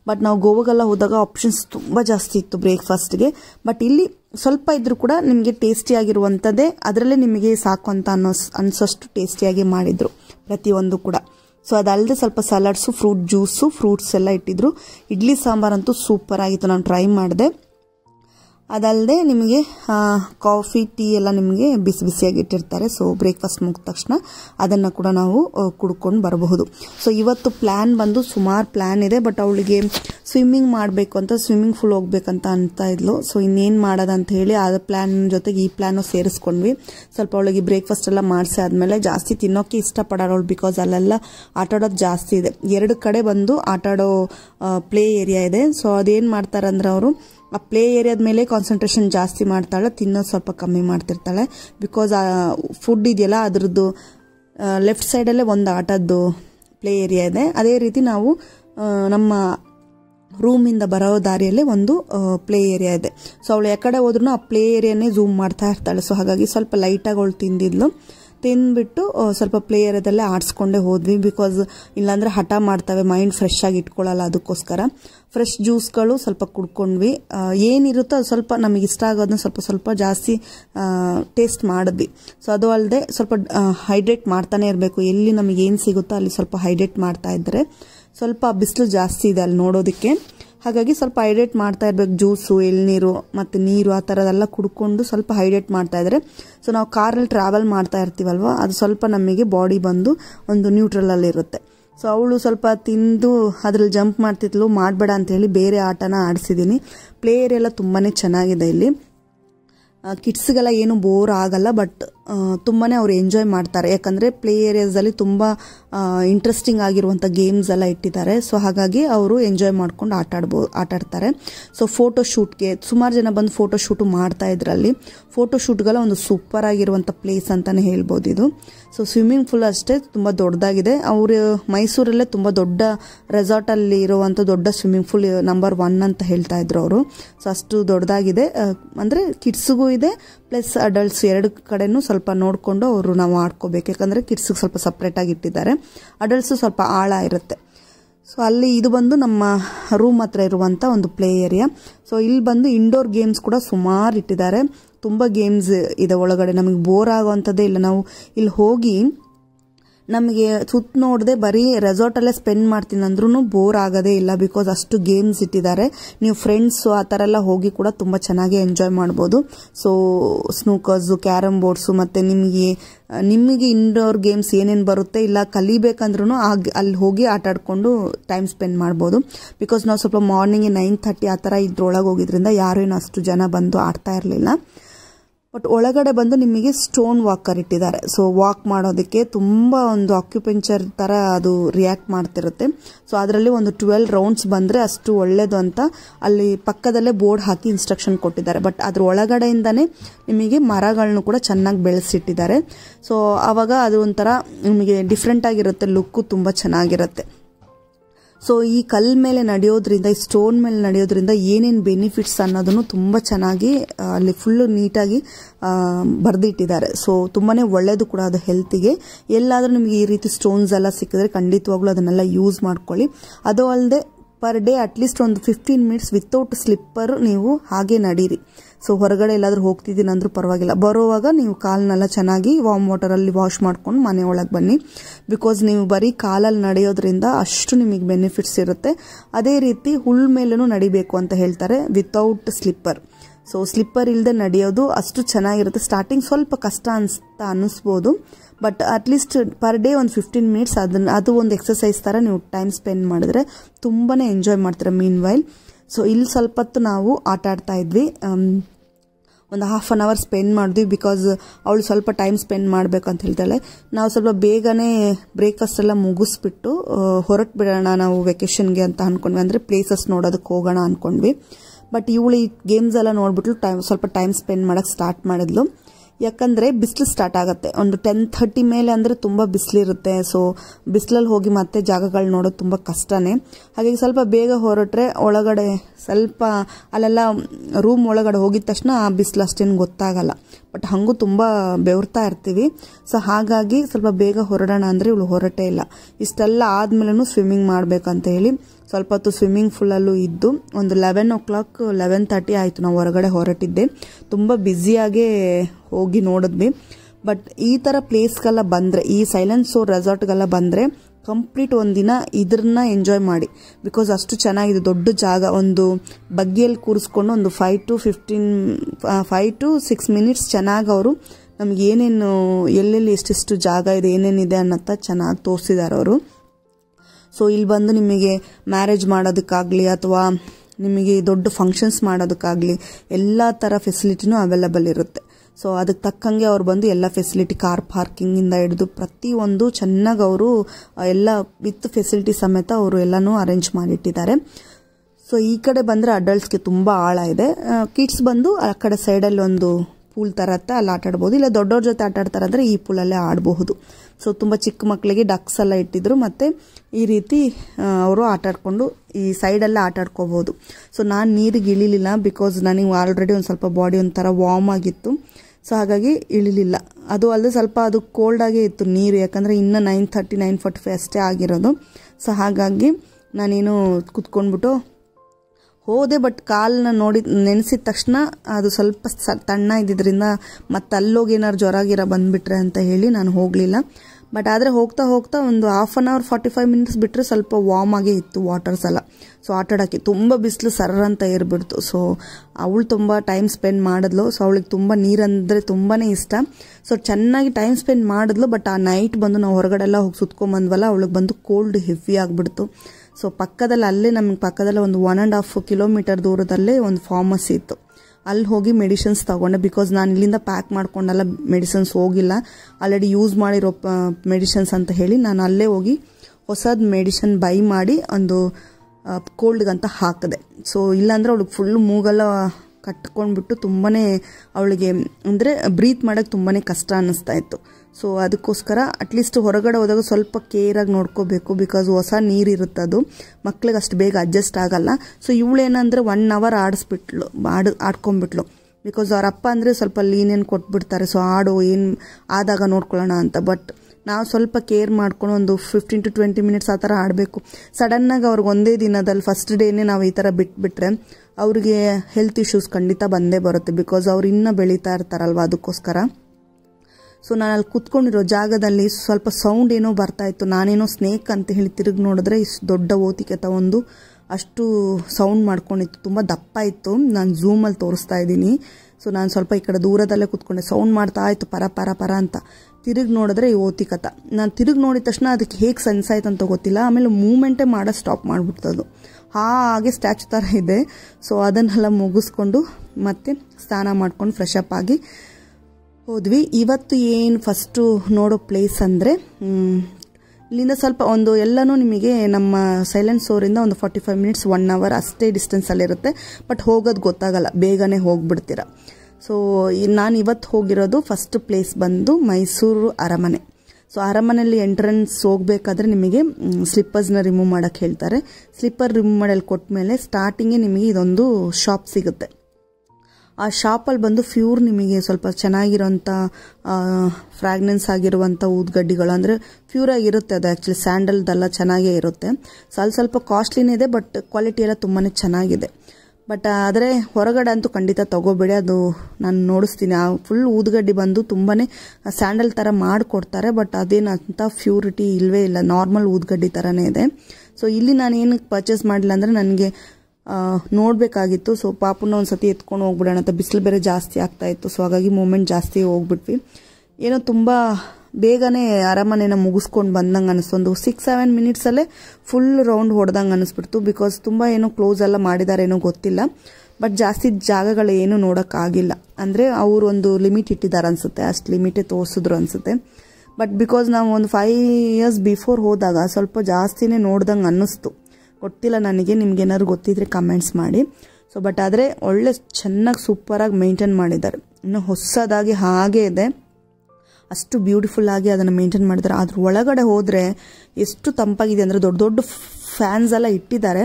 ಬಟ್ ನಾವು ಗೋವಾಗೆಲ್ಲ ಹೋದಾಗ ಆಪ್ಷನ್ಸ್ ತುಂಬ ಜಾಸ್ತಿ ಇತ್ತು ಬ್ರೇಕ್ಫಾಸ್ಟ್ಗೆ ಬಟ್ ಇಲ್ಲಿ ಸ್ವಲ್ಪ ಇದ್ರೂ ಕೂಡ ನಿಮಗೆ ಟೇಸ್ಟಿಯಾಗಿರುವಂಥದ್ದೇ ಅದರಲ್ಲೇ ನಿಮಗೆ ಸಾಕು ಅಂತ ಅನ್ನೋ ಅನಿಸೋಷ್ಟು ಟೇಸ್ಟಿಯಾಗಿ ಮಾಡಿದರು ಪ್ರತಿಯೊಂದು ಕೂಡ ಸೊ ಅದಲ್ಲದೆ ಸ್ವಲ್ಪ ಸಲಾಡ್ಸು ಫ್ರೂಟ್ ಜ್ಯೂಸು ಫ್ರೂಟ್ಸ್ ಎಲ್ಲ ಇಟ್ಟಿದ್ರು ಇಡ್ಲಿ ಸಾಂಬಾರಂತೂ ಸೂಪರ್ ಆಗಿತ್ತು ನಾನು ಟ್ರೈ ಮಾಡಿದೆ ಅದಲ್ಲದೆ ನಿಮಗೆ ಕಾಫಿ ಟೀ ಎಲ್ಲ ನಿಮಗೆ ಬಿಸಿ ಬಿಸಿಯಾಗಿ ಇಟ್ಟಿರ್ತಾರೆ ಸೊ ಬ್ರೇಕ್ಫಾಸ್ಟ್ ಮುಗಿದ ತಕ್ಷಣ ಅದನ್ನು ಕೂಡ ನಾವು ಕುಡ್ಕೊಂಡು ಬರಬಹುದು ಸೊ ಇವತ್ತು ಪ್ಲ್ಯಾನ್ ಬಂದು ಸುಮಾರು ಪ್ಲ್ಯಾನ್ ಇದೆ ಬಟ್ ಅವಳಿಗೆ ಸ್ವಿಮ್ಮಿಂಗ್ ಮಾಡಬೇಕು ಅಂತ ಸ್ವಿಮ್ಮಿಂಗ್ ಫುಲ್ ಹೋಗ್ಬೇಕಂತ ಅಂತ ಇದ್ಲು ಸೊ ಇನ್ನೇನು ಮಾಡೋದಂತ ಹೇಳಿ ಆ ಪ್ಲ್ಯಾನ್ ಜೊತೆಗೆ ಈ ಪ್ಲ್ಯಾನು ಸೇರಿಸ್ಕೊಂಡ್ವಿ ಸ್ವಲ್ಪ ಅವಳಿಗೆ ಬ್ರೇಕ್ಫಾಸ್ಟ್ ಎಲ್ಲ ಮಾಡಿಸಿ ಆದಮೇಲೆ ಜಾಸ್ತಿ ತಿನ್ನೋಕ್ಕೆ ಅವಳು ಬಿಕಾಸ್ ಅಲ್ಲೆಲ್ಲ ಆಟಾಡೋದು ಜಾಸ್ತಿ ಇದೆ ಎರಡು ಕಡೆ ಬಂದು ಆಡೋ ಪ್ಲೇ ಏರಿಯಾ ಇದೆ ಸೊ ಅದೇನು ಮಾಡ್ತಾರೆ ಅಂದ್ರೆ ಅವರು ಆ ಪ್ಲೇ ಏರಿಯಾದ ಮೇಲೆ ಕಾನ್ಸಂಟ್ರೇಷನ್ ಜಾಸ್ತಿ ಮಾಡ್ತಾಳೆ ತಿನ್ನೋದು ಸ್ವಲ್ಪ ಕಮ್ಮಿ ಮಾಡ್ತಿರ್ತಾಳೆ ಬಿಕಾಸ್ ಆ ಫುಡ್ ಇದೆಯಲ್ಲ ಅದರದ್ದು ಲೆಫ್ಟ್ ಸೈಡಲ್ಲೇ ಒಂದು ಆಟದ್ದು ಪ್ಲೇ ಏರಿಯಾ ಇದೆ ಅದೇ ರೀತಿ ನಾವು ನಮ್ಮ ರೂಮಿಂದ ಬರೋ ದಾರಿಯಲ್ಲೇ ಒಂದು ಪ್ಲೇ ಏರಿಯಾ ಇದೆ ಸೊ ಅವಳು ಯಾಕಡೆ ಹೋದ್ರೂ ಆ ಪ್ಲೇ ಏರಿಯಾನೇ ಝೂಮ್ ಮಾಡ್ತಾ ಇರ್ತಾಳೆ ಸೊ ಹಾಗಾಗಿ ಸ್ವಲ್ಪ ಲೈಟಾಗಿ ಅವಳು ತಿಂದಿದ್ಲು ತಿಂದ್ಬಿಟ್ಟು ಸ್ವಲ್ಪ ಪ್ಲೇ ಏರಿಯಾದಲ್ಲೇ ಆಡಿಸ್ಕೊಂಡೇ ಹೋದ್ವಿ ಬಿಕಾಸ್ ಇಲ್ಲಾಂದರೆ ಹಠ ಮಾಡ್ತವೆ ಮೈಂಡ್ ಫ್ರೆಶ್ ಆಗಿ ಇಟ್ಕೊಳ್ಳಲ್ಲ ಅದಕ್ಕೋಸ್ಕರ ಫ್ರೆಶ್ ಜ್ಯೂಸ್ಗಳು ಸ್ವಲ್ಪ ಕುಡ್ಕೊಂಡ್ವಿ ಏನಿರುತ್ತೋ ಅದು ಸ್ವಲ್ಪ ನಮಗೆ ಇಷ್ಟ ಆಗೋದನ್ನ ಸ್ವಲ್ಪ ಸ್ವಲ್ಪ ಜಾಸ್ತಿ ಟೇಸ್ಟ್ ಮಾಡಿದ್ವಿ ಸೊ ಅದು ಅಲ್ಲದೆ ಸ್ವಲ್ಪ ಹೈಡ್ರೇಟ್ ಮಾಡ್ತಾನೆ ಇರಬೇಕು ಎಲ್ಲಿ ನಮಗೆ ಏನು ಸಿಗುತ್ತೋ ಅಲ್ಲಿ ಸ್ವಲ್ಪ ಹೈಡ್ರೇಟ್ ಮಾಡ್ತಾ ಇದ್ದರೆ ಸ್ವಲ್ಪ ಬಿಸಿಲು ಜಾಸ್ತಿ ಇದೆ ಅಲ್ಲಿ ನೋಡೋದಕ್ಕೆ ಹಾಗಾಗಿ ಸ್ವಲ್ಪ ಹೈಡ್ರೇಟ್ ಮಾಡ್ತಾ ಇರಬೇಕು ಜ್ಯೂಸು ಎಳ್ನೀರು ಮತ್ತು ನೀರು ಆ ಥರದೆಲ್ಲ ಕುಡ್ಕೊಂಡು ಸ್ವಲ್ಪ ಹೈಡ್ರೇಟ್ ಮಾಡ್ತಾ ಇದ್ದಾರೆ ಸೊ ನಾವು ಕಾರಲ್ಲಿ ಟ್ರಾವೆಲ್ ಮಾಡ್ತಾ ಇರ್ತೀವಲ್ವ ಅದು ಸ್ವಲ್ಪ ನಮಗೆ ಬಾಡಿ ಬಂದು ಒಂದು ನ್ಯೂಟ್ರಲಲ್ಲಿರುತ್ತೆ ಸೊ ಅವಳು ಸ್ವಲ್ಪ ತಿಂದು ಅದ್ರಲ್ಲಿ ಜಂಪ್ ಮಾಡ್ತಿದ್ಲು ಮಾಡಬೇಡ ಹೇಳಿ ಬೇರೆ ಆಟನ ಆಡಿಸಿದ್ದೀನಿ ಪ್ಲೇ ಏರಿಯೆಲ್ಲ ತುಂಬಾ ಚೆನ್ನಾಗಿದೆ ಇಲ್ಲಿ ಕಿಡ್ಸ್ಗೆಲ್ಲ ಏನು ಬೋರ್ ಆಗಲ್ಲ ಬಟ್ ತುಂಬಾ ಅವ್ರು ಎಂಜಾಯ್ ಮಾಡ್ತಾರೆ ಯಾಕಂದರೆ ಪ್ಲೇ ಏರಿಯಾಸಲ್ಲಿ ತುಂಬ ಇಂಟ್ರೆಸ್ಟಿಂಗ್ ಆಗಿರುವಂಥ ಗೇಮ್ಸ್ ಎಲ್ಲ ಇಟ್ಟಿದ್ದಾರೆ ಸೊ ಹಾಗಾಗಿ ಅವರು ಎಂಜಾಯ್ ಮಾಡ್ಕೊಂಡು ಆಟ ಆಡ್ಬೋ ಆಟ ಸೊ ಫೋಟೋ ಶೂಟ್ಗೆ ಸುಮಾರು ಜನ ಬಂದು ಫೋಟೋ ಶೂಟು ಮಾಡ್ತಾ ಇದ್ರಲ್ಲಿ ಫೋಟೋ ಶೂಟ್ಗೆಲ್ಲ ಒಂದು ಸೂಪರ್ ಆಗಿರುವಂಥ ಪ್ಲೇಸ್ ಅಂತಲೇ ಹೇಳ್ಬೋದು ಇದು ಸೊ ಸ್ವಿಮ್ಮಿಂಗ್ ಫೂಲ್ ಅಷ್ಟೇ ತುಂಬ ದೊಡ್ಡದಾಗಿದೆ ಅವರು ಮೈಸೂರಲ್ಲೇ ತುಂಬ ದೊಡ್ಡ ರೆಸಾರ್ಟಲ್ಲಿ ಇರುವಂಥ ದೊಡ್ಡ ಸ್ವಿಮ್ಮಿಂಗ್ ಫೂಲ್ ನಂಬರ್ ಒನ್ ಅಂತ ಹೇಳ್ತಾ ಇದ್ರು ಅವರು ಸೊ ಅಷ್ಟು ದೊಡ್ಡದಾಗಿದೆ ಅಂದರೆ ಕಿಡ್ಸ್ಗೂ ಇದೆ ಪ್ಲಸ್ ಅಡಲ್ಟ್ಸ್ ಎರಡು ಕಡೆನೂ ಸ್ವಲ್ಪ ನೋಡಿಕೊಂಡು ಅವರು ನಾವು ಆಡ್ಕೋಬೇಕು ಯಾಕಂದರೆ ಕಿಡ್ಸ್ಗೆ ಸ್ವಲ್ಪ ಸಪ್ರೇಟಾಗಿ ಇಟ್ಟಿದ್ದಾರೆ ಅಡಲ್ಟ್ಸು ಸ್ವಲ್ಪ ಆಳ ಇರುತ್ತೆ ಸೊ ಅಲ್ಲಿ ಇದು ಬಂದು ನಮ್ಮ ರೂಮ್ ಹತ್ರ ಇರುವಂಥ ಒಂದು ಪ್ಲೇ ಏರಿಯಾ ಸೊ ಇಲ್ಲಿ ಬಂದು ಇಂಡೋರ್ ಗೇಮ್ಸ್ ಕೂಡ ಸುಮಾರು ಇಟ್ಟಿದ್ದಾರೆ ತುಂಬ ಗೇಮ್ಸ್ ಇದೆ ಒಳಗಡೆ ನಮಗೆ ಬೋರ್ ಆಗೋವಂಥದ್ದೇ ಇಲ್ಲ ನಾವು ಇಲ್ಲಿ ಹೋಗಿ ನಮಗೆ ಸುತ್ತ ನೋಡದೆ ಬರೀ ರೆಸಾರ್ಟಲ್ಲೇ ಸ್ಪೆಂಡ್ ಮಾಡ್ತೀನಿ ಅಂದ್ರೂ ಬೋರ್ ಆಗೋದೇ ಇಲ್ಲ ಬಿಕಾಸ್ ಅಷ್ಟು ಗೇಮ್ಸ್ ಇಟ್ಟಿದ್ದಾರೆ ನೀವು ಫ್ರೆಂಡ್ಸು ಆ ಥರ ಎಲ್ಲ ಹೋಗಿ ಕೂಡ ತುಂಬ ಚೆನ್ನಾಗಿ ಎಂಜಾಯ್ ಮಾಡ್ಬೋದು ಸೊ ಸ್ನೂಕರ್ಸು ಕ್ಯಾರಮ್ ಬೋರ್ಡ್ಸು ಮತ್ತು ನಿಮಗೆ ನಿಮಗೆ ಇಂಡೋರ್ ಗೇಮ್ಸ್ ಏನೇನು ಬರುತ್ತೆ ಇಲ್ಲ ಕಲಿಬೇಕಂದ್ರೂ ಅಲ್ಲಿ ಹೋಗಿ ಆಟ ಆಡಿಕೊಂಡು ಟೈಮ್ ಸ್ಪೆಂಡ್ ಮಾಡ್ಬೋದು ಬಿಕಾಸ್ ನಾವು ಸ್ವಲ್ಪ ಮಾರ್ನಿಂಗ್ ನೈನ್ ಥರ್ಟಿ ಆ ಥರ ಇದ್ರೊಳಗೆ ಹೋಗಿದ್ರಿಂದ ಯಾರೇನು ಅಷ್ಟು ಜನ ಬಂದು ಆಡ್ತಾ ಇರಲಿಲ್ಲ ಬಟ್ ಒಳಗಡೆ ಬಂದು ನಿಮಗೆ ಸ್ಟೋನ್ ವಾಕರ್ ಇಟ್ಟಿದ್ದಾರೆ ಸೊ ವಾಕ್ ಮಾಡೋದಕ್ಕೆ ತುಂಬ ಒಂದು ಆಕ್ಯುಪೆಂಚರ್ ಥರ ಅದು ರಿಯಾಕ್ಟ್ ಮಾಡ್ತಿರುತ್ತೆ ಸೊ ಅದರಲ್ಲಿ ಒಂದು ಟ್ವೆಲ್ ರೌಂಡ್ಸ್ ಬಂದರೆ ಅಷ್ಟು ಒಳ್ಳೆಯದು ಅಂತ ಅಲ್ಲಿ ಪಕ್ಕದಲ್ಲೇ ಬೋರ್ಡ್ ಹಾಕಿ ಇನ್ಸ್ಟ್ರಕ್ಷನ್ ಕೊಟ್ಟಿದ್ದಾರೆ ಬಟ್ ಅದ್ರ ಒಳಗಡೆಯಿಂದನೇ ನಿಮಗೆ ಮರಗಳನ್ನು ಕೂಡ ಚೆನ್ನಾಗಿ ಬೆಳೆಸಿಟ್ಟಿದ್ದಾರೆ ಸೊ ಆವಾಗ ಅದು ಒಂಥರ ನಿಮಗೆ ಡಿಫ್ರೆಂಟಾಗಿರುತ್ತೆ ಲುಕ್ಕು ತುಂಬ ಚೆನ್ನಾಗಿರುತ್ತೆ ಸೊ ಈ ಕಲ್ ಮೇಲೆ ನಡೆಯೋದ್ರಿಂದ ಈ ಸ್ಟೋನ್ ಮೇಲೆ ನಡೆಯೋದ್ರಿಂದ ಏನೇನು ಬೆನಿಫಿಟ್ಸ್ ಅನ್ನೋದನ್ನು ತುಂಬ ಚೆನ್ನಾಗಿ ಅಲ್ಲಿ ಫುಲ್ಲು ನೀಟಾಗಿ ಬರೆದಿಟ್ಟಿದ್ದಾರೆ ಸೊ ತುಂಬಾ ಒಳ್ಳೆಯದು ಕೂಡ ಅದು ಹೆಲ್ತಿಗೆ ಎಲ್ಲಾದರೂ ನಿಮಗೆ ಈ ರೀತಿ ಸ್ಟೋನ್ಸ್ ಎಲ್ಲ ಸಿಕ್ಕಿದ್ರೆ ಖಂಡಿತವಾಗ್ಲೂ ಅದನ್ನೆಲ್ಲ ಯೂಸ್ ಮಾಡ್ಕೊಳ್ಳಿ ಅದು ಅಲ್ಲದೆ ಪರ್ ಡೇ ಅಟ್ಲೀಸ್ಟ್ ಒಂದು ಫಿಫ್ಟೀನ್ ಮಿನಿಟ್ಸ್ ವಿತೌಟ್ ಸ್ಲಿಪ್ಪರ್ ನೀವು ಹಾಗೆ ನಡೀರಿ ಸೊ ಹೊರಗಡೆ ಎಲ್ಲಾದರೂ ಹೋಗ್ತಿದ್ದೀನಿ ಅಂದರೂ ಪರವಾಗಿಲ್ಲ ಬರೋವಾಗ ನೀವು ಕಾಲನ್ನೆಲ್ಲ ಚೆನ್ನಾಗಿ ವಾಮ್ ವಾಟರಲ್ಲಿ ವಾಶ್ ಮಾಡ್ಕೊಂಡು ಮನೆ ಒಳಗೆ ಬನ್ನಿ ಬಿಕಾಸ್ ನೀವು ಬರೀ ಕಾಲಲ್ಲಿ ನಡೆಯೋದ್ರಿಂದ ಅಷ್ಟು ನಿಮಗೆ ಬೆನಿಫಿಟ್ಸ್ ಇರುತ್ತೆ ಅದೇ ರೀತಿ ಹುಲ್ ಮೇಲೂ ನಡಿಬೇಕು ಅಂತ ಹೇಳ್ತಾರೆ ವಿತೌಟ್ ಸ್ಲಿಪ್ಪರ್ ಸೊ ಸ್ಲಿಪ್ಪರ್ ಇಲ್ಲದೆ ನಡೆಯೋದು ಅಷ್ಟು ಚೆನ್ನಾಗಿರುತ್ತೆ ಸ್ಟಾರ್ಟಿಂಗ್ ಸ್ವಲ್ಪ ಕಷ್ಟ ಅನ್ಸ್ತಾ ಅನ್ನಿಸ್ಬೋದು ಬಟ್ ಅಟ್ಲೀಸ್ಟ್ ಪರ್ ಡೇ ಒಂದು ಫಿಫ್ಟೀನ್ ಮಿನಿಟ್ಸ್ ಅದನ್ನು ಅದು ಒಂದು ಎಕ್ಸಸೈಸ್ ಥರ ನೀವು ಟೈಮ್ ಸ್ಪೆಂಡ್ ಮಾಡಿದ್ರೆ ತುಂಬಾ ಎಂಜಾಯ್ ಮಾಡ್ತಾರೆ ಮೀನ್ ವೈಲ್ ಸೊ ಇಲ್ಲಿ ಸ್ವಲ್ಪ ಹೊತ್ತು ನಾವು ಆಟ ಆಡ್ತಾ ಇದ್ವಿ ಒಂದು ಹಾಫ್ ಆನ್ ಅವರ್ ಸ್ಪೆಂಡ್ ಮಾಡಿದ್ವಿ ಬಿಕಾಸ್ ಅವಳು ಸ್ವಲ್ಪ ಟೈಮ್ ಸ್ಪೆಂಡ್ ಮಾಡಬೇಕು ಅಂತ ಹೇಳ್ತಾಳೆ ನಾವು ಸ್ವಲ್ಪ ಬೇಗನೆ ಬ್ರೇಕ್ಫಾಸ್ಟ್ ಎಲ್ಲ ಮುಗಿಸ್ಬಿಟ್ಟು ಹೊರಟು ಬಿಡೋಣ ನಾವು ವೆಕೇಶನ್ಗೆ ಅಂತ ಅಂದ್ಕೊಂಡ್ವಿ ಅಂದರೆ ಪ್ಲೇಸಸ್ ನೋಡೋದಕ್ಕೆ ಹೋಗೋಣ ಅಂದ್ಕೊಂಡ್ವಿ ಬಟ್ ಇವಳು ಈ ಗೇಮ್ಸ್ ಎಲ್ಲ ನೋಡ್ಬಿಟ್ಲು ಟೈಮ್ ಸ್ವಲ್ಪ ಟೈಮ್ ಸ್ಪೆಂಡ್ ಮಾಡೋಕ್ಕೆ ಸ್ಟಾರ್ಟ್ ಮಾಡಿದ್ಲು ಯಾಕಂದರೆ ಬಿಸಿಲು ಸ್ಟಾರ್ಟ್ ಆಗುತ್ತೆ ಒಂದು ಟೆನ್ ಥರ್ಟಿ ಮೇಲೆ ಅಂದರೆ ತುಂಬ ಬಿಸಿಲಿರುತ್ತೆ ಸೊ ಬಿಸಿಲಲ್ಲಿ ಹೋಗಿ ಮತ್ತೆ ಜಾಗಗಳು ನೋಡೋದು ತುಂಬ ಕಷ್ಟನೇ ಹಾಗಾಗಿ ಸ್ವಲ್ಪ ಬೇಗ ಹೊರಟ್ರೆ ಒಳಗಡೆ ಸ್ವಲ್ಪ ಅಲ್ಲೆಲ್ಲ ರೂಮ್ ಒಳಗಡೆ ಹೋಗಿದ ತಕ್ಷಣ ಆ ಬಿಸಿಲು ಅಷ್ಟೇನು ಗೊತ್ತಾಗಲ್ಲ ಬಟ್ ಹಾಗೂ ತುಂಬ ಬೆವರ್ತಾ ಇರ್ತೀವಿ ಸೊ ಹಾಗಾಗಿ ಸ್ವಲ್ಪ ಬೇಗ ಹೊರಡೋಣ ಅಂದರೆ ಇವಳು ಹೊರಟೇ ಇಲ್ಲ ಇಷ್ಟೆಲ್ಲ ಆದಮೇಲೂ ಸ್ವಿಮ್ಮಿಂಗ್ ಮಾಡಬೇಕಂತ ಹೇಳಿ ಸ್ವಲ್ಪ ಹೊತ್ತು ಸ್ವಿಮ್ಮಿಂಗ್ ಫೂಲಲ್ಲೂ ಇದ್ದು ಒಂದು eleven o'clock eleven thirty ಆಯಿತು ನಾವು ಹೊರಗಡೆ ಹೊರಟಿದ್ದೆ ತುಂಬ ಬ್ಯುಸಿಯಾಗೇ ಹೋಗಿ ನೋಡಿದ್ವಿ ಬಟ್ ಈ ಥರ ಪ್ಲೇಸ್ಗೆಲ್ಲ ಬಂದರೆ ಈ ಸೈಲೆನ್ಸ್ ಸೋ ರೆಸಾರ್ಟ್ಗೆಲ್ಲ ಬಂದರೆ ಕಂಪ್ಲೀಟ್ ದಿನ ಇದ್ರನ್ನ ಎಂಜಾಯ್ ಮಾಡಿ ಬಿಕಾಸ್ ಅಷ್ಟು ಚೆನ್ನಾಗಿದೆ ದೊಡ್ಡ ಜಾಗ ಒಂದು ಬಗ್ಗೆಯಲ್ಲಿ ಕೂರಿಸ್ಕೊಂಡು ಒಂದು five to fifteen five to six minutes ಚೆನ್ನಾಗಿ ಅವರು ನಮ್ಗೆ ಏನೇನು ಎಲ್ಲೆಲ್ಲಿ ಎಷ್ಟೆಷ್ಟು ಜಾಗ ಇದೆ ಏನೇನಿದೆ ಅನ್ನತ್ತ ಚೆನ್ನಾಗಿ ತೋರಿಸಿದ್ದಾರೆ ಅವರು ಸೊ ಇಲ್ಲಿ ಬಂದು ನಿಮಗೆ ಮ್ಯಾರೇಜ್ ಮಾಡೋದಕ್ಕಾಗಲಿ ಅಥವಾ ನಿಮಗೆ ದೊಡ್ಡ ಫಂಕ್ಷನ್ಸ್ ಮಾಡೋದಕ್ಕಾಗಲಿ ಎಲ್ಲ ಥರ ಫೆಸಿಲಿಟಿನೂ ಅವೈಲಬಲ್ ಇರುತ್ತೆ ಸೊ ಅದಕ್ಕೆ ತಕ್ಕಂಗೆ ಅವ್ರು ಬಂದು ಎಲ್ಲ ಫೆಸಿಲಿಟಿ ಕಾರ್ ಪಾರ್ಕಿಂಗಿಂದ ಹಿಡಿದು ಪ್ರತಿಯೊಂದು ಚೆನ್ನಾಗಿ ಅವರು ಎಲ್ಲ ವಿತ್ ಫೆಸಿಲಿಟಿ ಸಮೇತ ಅವರು ಎಲ್ಲನೂ ಅರೇಂಜ್ ಮಾಡಿಟ್ಟಿದ್ದಾರೆ ಸೊ ಈ ಕಡೆ ಬಂದರೆ ಅಡಲ್ಟ್ಸ್ಗೆ ತುಂಬ ಆಳ ಇದೆ ಕಿಡ್ಸ್ ಬಂದು ಆ ಕಡೆ ಸೈಡಲ್ಲಿ ಒಂದು ಪೂಲ್ ಥರ ಅಂತ ಅಲ್ಲಿ ಆಟ ಆಡ್ಬೋದು ಇಲ್ಲ ದೊಡ್ಡವ್ರ ಜೊತೆ ಆಟ ಅಂದರೆ ಈ ಪೂಲಲ್ಲೇ ಆಡಬಹುದು ಸೊ ತುಂಬ ಚಿಕ್ಕ ಮಕ್ಕಳಿಗೆ ಡಕ್ಸ್ ಎಲ್ಲ ಇಟ್ಟಿದ್ರು ಮತ್ತು ಈ ರೀತಿ ಅವರು ಆಟ ಈ ಸೈಡಲ್ಲೇ ಆಟ ಆಡ್ಕೋಬೋದು ಸೊ ನಾನು ನೀರಿಗೆ ಇಳಿಲಿಲ್ಲ ಬಿಕಾಸ್ ನನಗೆ ಆಲ್ರೆಡಿ ಒಂದು ಸ್ವಲ್ಪ ಬಾಡಿ ಒಂಥರ ವಾರ್ಮ್ ಆಗಿತ್ತು ಸೊ ಹಾಗಾಗಿ ಇಳಿಲಿಲ್ಲ ಅದು ಅಲ್ಲದೆ ಸ್ವಲ್ಪ ಅದು ಕೋಲ್ಡಾಗೇ ಇತ್ತು ನೀರು ಯಾಕಂದರೆ ಇನ್ನು nine thirty nine forty five ಅಷ್ಟೇ ಆಗಿರೋದು ಸೊ ಹಾಗಾಗಿ ನಾನೇನು ಕುತ್ಕೊಂಡ್ಬಿಟ್ಟು ಹೋದೆ ಬಟ್ ಕಾಲನ್ನ ನೋಡಿ ನೆನೆಸಿದ ತಕ್ಷಣ ಅದು ಸ್ವಲ್ಪ ಸ ತಣ್ಣ ಇದ್ದಿದ್ದರಿಂದ ಮತ್ತೆ ಅಲ್ಲೋಗಿ ಏನಾರು ಜ್ವರ ಗಿರ ಬಂದುಬಿಟ್ರೆ ಅಂತ ಹೇಳಿ ನಾನು ಹೋಗಲಿಲ್ಲ ಬಟ್ ಆದರೆ ಹೋಗ್ತಾ ಹೋಗ್ತಾ ಒಂದು half an hour forty five minutes ಬಿಟ್ಟರೆ ಸ್ವಲ್ಪ ವಾಮ್ ಆಗೇ ಇತ್ತು ವಾಟರ್ಸ್ ಎಲ್ಲ ಸೊ ಆಟಾಡೋಕ್ಕೆ ತುಂಬ ಬಿಸಿಲು ಸರ್ರಂತ ಅಂತ ಇರ್ಬಿಡ್ತು ಸೊ ಅವಳು ತುಂಬ ಟೈಮ್ ಸ್ಪೆಂಡ್ ಮಾಡಿದ್ಲು ಸೊ ಅವಳಿಗೆ ತುಂಬ ನೀರಂದರೆ ತುಂಬಾ ಇಷ್ಟ ಸೊ ಚೆನ್ನಾಗಿ ಟೈಮ್ ಸ್ಪೆಂಡ್ ಮಾಡಿದ್ಲು ಬಟ್ ಆ ನೈಟ್ ಬಂದು ನಾವು ಹೊರಗಡೆ ಎಲ್ಲ ಹೋಗಿ ಸುತ್ಕೊಂಬಂದ್ವಲ್ಲ ಅವಳಿಗೆ ಬಂದು ಕೋಲ್ಡ್ ಹೆವಿ ಆಗಿಬಿಡ್ತು ಸೊ ಪಕ್ಕದಲ್ಲಿ ಅಲ್ಲೇ ನಮ್ಗೆ ಪಕ್ಕದಲ್ಲಿ ಒಂದು ಒನ್ ಆ್ಯಂಡ್ ಹಾಫ್ ಕಿಲೋಮೀಟರ್ ದೂರದಲ್ಲೇ ಒಂದು ಫಾರ್ಮಸಿ ಇತ್ತು ಅಲ್ಲಿ ಹೋಗಿ ಮೆಡಿಸಿನ್ಸ್ ತೊಗೊಂಡೆ ಬಿಕಾಸ್ ನಾನು ಇಲ್ಲಿಂದ ಪ್ಯಾಕ್ ಮಾಡ್ಕೊಂಡಲ್ಲ ಮೆಡಿಸಿನ್ಸ್ ಹೋಗಿಲ್ಲ ಆಲ್ರೆಡಿ ಯೂಸ್ ಮಾಡಿರೋ ಮೆಡಿಸಿನ್ಸ್ ಅಂತ ಹೇಳಿ ನಾನು ಅಲ್ಲೇ ಹೋಗಿ ಹೊಸದು ಮೆಡಿಷನ್ ಬೈ ಮಾಡಿ ಒಂದು ಕೋಲ್ಡ್ಗಂತ ಹಾಕಿದೆ ಸೊ ಇಲ್ಲಾಂದರೆ ಅವಳಿಗೆ ಫುಲ್ ಮೂಗೆಲ್ಲ ಕಟ್ಕೊಂಡ್ಬಿಟ್ಟು ತುಂಬಾ ಅವಳಿಗೆ ಅಂದರೆ ಬ್ರೀತ್ ಮಾಡೋಕ್ಕೆ ತುಂಬಾ ಕಷ್ಟ ಅನ್ನಿಸ್ತಾ ಇತ್ತು ಸೊ ಅದಕ್ಕೋಸ್ಕರ ಅಟ್ಲೀಸ್ಟ್ ಹೊರಗಡೆ ಹೋದಾಗ ಸ್ವಲ್ಪ ಕೇರಾಗಿ ನೋಡ್ಕೋಬೇಕು ಬಿಕಾಸ್ ಹೊಸ ನೀರು ಅದು ಮಕ್ಳಿಗೆ ಅಷ್ಟು ಬೇಗ ಅಡ್ಜಸ್ಟ್ ಆಗಲ್ಲ ಸೊ ಇವಳೇನಂದ್ರೆ ಒನ್ ಅವರ್ ಆಡಿಸ್ಬಿಟ್ಲು ಆಡ್ ಆಡ್ಕೊಂಬಿಟ್ಲು ಬಿಕಾಸ್ ಅವ್ರ ಅಪ್ಪ ಅಂದರೆ ಸ್ವಲ್ಪ ಲೀನೇನು ಕೊಟ್ಬಿಡ್ತಾರೆ ಸೊ ಆಡು ಏನು ಆದಾಗ ನೋಡ್ಕೊಳ್ಳೋಣ ಅಂತ ಬಟ್ ನಾವು ಸ್ವಲ್ಪ ಕೇರ್ ಮಾಡ್ಕೊಂಡು ಒಂದು ಫಿಫ್ಟೀನ್ ಟು ಟ್ವೆಂಟಿ ಮಿನಿಟ್ಸ್ ಆ ಥರ ಆಡಬೇಕು ಸಡನ್ನಾಗಿ ಅವ್ರಿಗೆ ಒಂದೇ ದಿನದಲ್ಲಿ ಫಸ್ಟ್ ಡೇನೇ ನಾವು ಈ ಥರ ಬಿಟ್ಬಿಟ್ರೆ ಅವರಿಗೆ ಹೆಲ್ತ್ ಇಶ್ಯೂಸ್ ಖಂಡಿತ ಬಂದೇ ಬರುತ್ತೆ ಬಿಕಾಸ್ ಅವ್ರು ಇನ್ನೂ ಬೆಳೀತಾ ಇರ್ತಾರಲ್ವ ಅದಕ್ಕೋಸ್ಕರ ಸೊ ನಾನು ಅಲ್ಲಿ ಕುತ್ಕೊಂಡಿರೋ ಜಾಗದಲ್ಲಿ ಸ್ವಲ್ಪ ಸೌಂಡ್ ಏನೋ ಬರ್ತಾ ಇತ್ತು ನಾನೇನೋ ಸ್ನೇಕ್ ಅಂತ ಹೇಳಿ ತಿರುಗಿ ನೋಡಿದ್ರೆ ಇಷ್ಟು ದೊಡ್ಡ ಓತಿಕೆ ಒಂದು ಅಷ್ಟು ಸೌಂಡ್ ಮಾಡ್ಕೊಂಡಿತ್ತು ತುಂಬ ದಪ್ಪ ಇತ್ತು ನಾನು ಝೂಮಲ್ಲಿ ತೋರಿಸ್ತಾ ಇದ್ದೀನಿ ಸೊ ನಾನು ಸ್ವಲ್ಪ ಈ ಕಡೆ ದೂರದಲ್ಲೇ ಕುತ್ಕೊಂಡೆ ಸೌಂಡ್ ಮಾಡ್ತಾ ಇತ್ತು ಪರ ಪರ ಪರ ಅಂತ ತಿರುಗಿ ನೋಡಿದ್ರೆ ಈ ಓತಿಕತ ನಾನು ತಿರುಗಿ ನೋಡಿದ ತಕ್ಷಣ ಅದಕ್ಕೆ ಹೇಗೆ ಸೆನ್ಸ್ ಆಯ್ತು ಅಂತ ಗೊತ್ತಿಲ್ಲ ಆಮೇಲೆ ಮೂಮೆಂಟೇ ಮಾಡೋ ಸ್ಟಾಪ್ ಮಾಡಿಬಿಡ್ತದು ಹಾಗೆ ಸ್ಟ್ಯಾಚು ಥರ ಇದೆ ಸೊ ಅದನ್ನೆಲ್ಲ ಮುಗಿಸ್ಕೊಂಡು ಮತ್ತೆ ಸ್ನಾನ ಮಾಡ್ಕೊಂಡು ಫ್ರೆಶ್ ಅಪ್ ಆಗಿ ಹೋದ್ವಿ ಇವತ್ತು ಏನು ಫಸ್ಟು ನೋಡೋ ಪ್ಲೇಸ್ ಅಂದರೆ ಇಲ್ಲಿಂದ ಸ್ವಲ್ಪ ಒಂದು ಎಲ್ಲನೂ ನಿಮಗೆ ನಮ್ಮ ಸೈಲೆಂಟ್ ಸೋರಿಂದ ಒಂದು forty five minutes one hour ಅಷ್ಟೇ ಡಿಸ್ಟೆನ್ಸಲ್ಲಿರುತ್ತೆ ಬಟ್ ಹೋಗೋದು ಗೊತ್ತಾಗಲ್ಲ ಬೇಗನೆ ಹೋಗ್ಬಿಡ್ತೀರ ಸೊ ನಾನು ಇವತ್ತು ಹೋಗಿರೋದು ಫಸ್ಟ್ ಪ್ಲೇಸ್ ಬಂದು ಮೈಸೂರು ಅರಮನೆ ಸೊ ಅರಮನೆಯಲ್ಲಿ ಎಂಟ್ರೆನ್ಸ್ ಹೋಗಬೇಕಾದ್ರೆ ನಿಮಗೆ ಸ್ಲಿಪ್ಪರ್ಸ್ನ ರಿಮೂವ್ ಮಾಡೋಕ್ಕೆ ಹೇಳ್ತಾರೆ ಸ್ಲಿಪ್ಪರ್ ರಿಮೂವ್ ಮಾಡಲ್ಲಿ ಕೊಟ್ಟ ಮೇಲೆ ಸ್ಟಾರ್ಟಿಂಗೇ ನಿಮಗೆ ಇದೊಂದು ಶಾಪ್ ಸಿಗುತ್ತೆ ಆ ಶಾಪಲ್ಲಿ ಬಂದು ಫ್ಯೂರ್ ನಿಮಗೆ ಸ್ವಲ್ಪ ಚೆನ್ನಾಗಿರೋಂಥ ಫ್ರಾಗ್ನೆನ್ಸ್ ಆಗಿರುವಂಥ ಊದ್ಗಡ್ಡಿಗಳು ಅಂದರೆ ಫ್ಯೂರ್ ಆಗಿರುತ್ತೆ ಅದು ಆ್ಯಕ್ಚುಲಿ ಸ್ಯಾಂಡಲ್ದೆಲ್ಲ ಚೆನ್ನಾಗೇ ಇರುತ್ತೆ ಸ್ವಲ್ಪ ಸ್ವಲ್ಪ ಕಾಸ್ಟ್ಲಿನೇ ಇದೆ ಬಟ್ ಕ್ವಾಲಿಟಿ ಎಲ್ಲ ತುಂಬಾ ಚೆನ್ನಾಗಿದೆ ಬಟ್ ಆದರೆ ಹೊರಗಡೆ ಅಂತೂ ಖಂಡಿತ ತೊಗೋಬೇಡಿ ಅದು ನಾನು ನೋಡಿಸ್ತೀನಿ ಆ ಫುಲ್ ಊದ್ಗಡ್ಡಿ ಬಂದು ತುಂಬಾ ಸ್ಯಾಂಡಲ್ ಥರ ಮಾಡಿಕೊಡ್ತಾರೆ ಬಟ್ ಅದೇನಂತ ಫ್ಯೂರಿಟಿ ಪ್ಯೂರಿಟಿ ಇಲ್ಲವೇ ಇಲ್ಲ ನಾರ್ಮಲ್ ಊದ್ಗಡ್ಡಿ ಥರನೇ ಇದೆ ಸೊ ಇಲ್ಲಿ ನಾನು ಏನಕ್ಕೆ ಪರ್ಚೇಸ್ ಮಾಡಿಲ್ಲ ಅಂದರೆ ನನಗೆ ನೋಡಬೇಕಾಗಿತ್ತು ಸೊ ಪಾಪುನ ಒಂದು ಸತಿ ಎತ್ಕೊಂಡು ಹೋಗ್ಬಿಡೋಣ ಅಂತ ಬಿಸಿಲು ಬೇರೆ ಜಾಸ್ತಿ ಆಗ್ತಾ ಇತ್ತು ಸೊ ಹಾಗಾಗಿ ಮೂಮೆಂಟ್ ಜಾಸ್ತಿ ಹೋಗ್ಬಿಟ್ವಿ ಏನೋ ತುಂಬ ಬೇಗನೆ ಅರಮನೆನ ಮುಗಿಸ್ಕೊಂಡು ಬಂದಂಗೆ ಅನಿಸ್ತು ಒಂದು ಸಿಕ್ಸ್ ಸೆವೆನ್ ಮಿನಿಟ್ಸಲ್ಲೇ ಫುಲ್ ರೌಂಡ್ ಹೊಡೆದಂಗೆ ಅನಿಸ್ಬಿಡ್ತು ಬಿಕಾಸ್ ತುಂಬ ಏನೋ ಕ್ಲೋಸ್ ಎಲ್ಲ ಮಾಡಿದಾರೇನೋ ಗೊತ್ತಿಲ್ಲ ಬಟ್ ಜಾಸ್ತಿ ಜಾಗಗಳು ನೋಡೋಕ್ಕಾಗಿಲ್ಲ ಅಂದರೆ ಅವರು ಒಂದು ಲಿಮಿಟ್ ಇಟ್ಟಿದ್ದಾರೆ ಅನಿಸುತ್ತೆ ಅಷ್ಟು ಲಿಮಿಟೇ ತೋರಿಸಿದ್ರು ಅನಿಸುತ್ತೆ ಬಟ್ ಬಿಕಾಸ್ ನಾವು ಒಂದು ಫೈವ್ ಇಯರ್ಸ್ ಬಿಫೋರ್ ಹೋದಾಗ ಸ್ವಲ್ಪ ಜಾಸ್ತಿನೇ ನೋಡ್ದಂಗೆ ಅನ್ನಿಸ್ತು ಕೊಟ್ಟಿಲ್ಲ ನನಗೆ ನಿಮ್ಗೇನಾದ್ರು ಗೊತ್ತಿದ್ರೆ ಕಮೆಂಟ್ಸ್ ಮಾಡಿ ಸೊ ಬಟ್ ಆದರೆ ಒಳ್ಳೆ ಚೆನ್ನಾಗಿ ಸೂಪರಾಗಿ ಮೇಂಟೈನ್ ಮಾಡಿದ್ದಾರೆ ಇನ್ನು ಹೊಸದಾಗಿ ಹಾಗೇ ಇದೆ ಅಷ್ಟು ಬ್ಯೂಟಿಫುಲ್ ಆಗಿ ಅದನ್ನು ಮೇಂಟೈನ್ ಮಾಡಿದ್ದಾರೆ ಅದ್ರ ಒಳಗಡೆ ಹೋದರೆ ಎಷ್ಟು ತಂಪಾಗಿದೆ ಅಂದರೆ ದೊಡ್ಡ ದೊಡ್ಡ ಫ್ಯಾನ್ಸ್ ಎಲ್ಲ ಇಟ್ಟಿದ್ದಾರೆ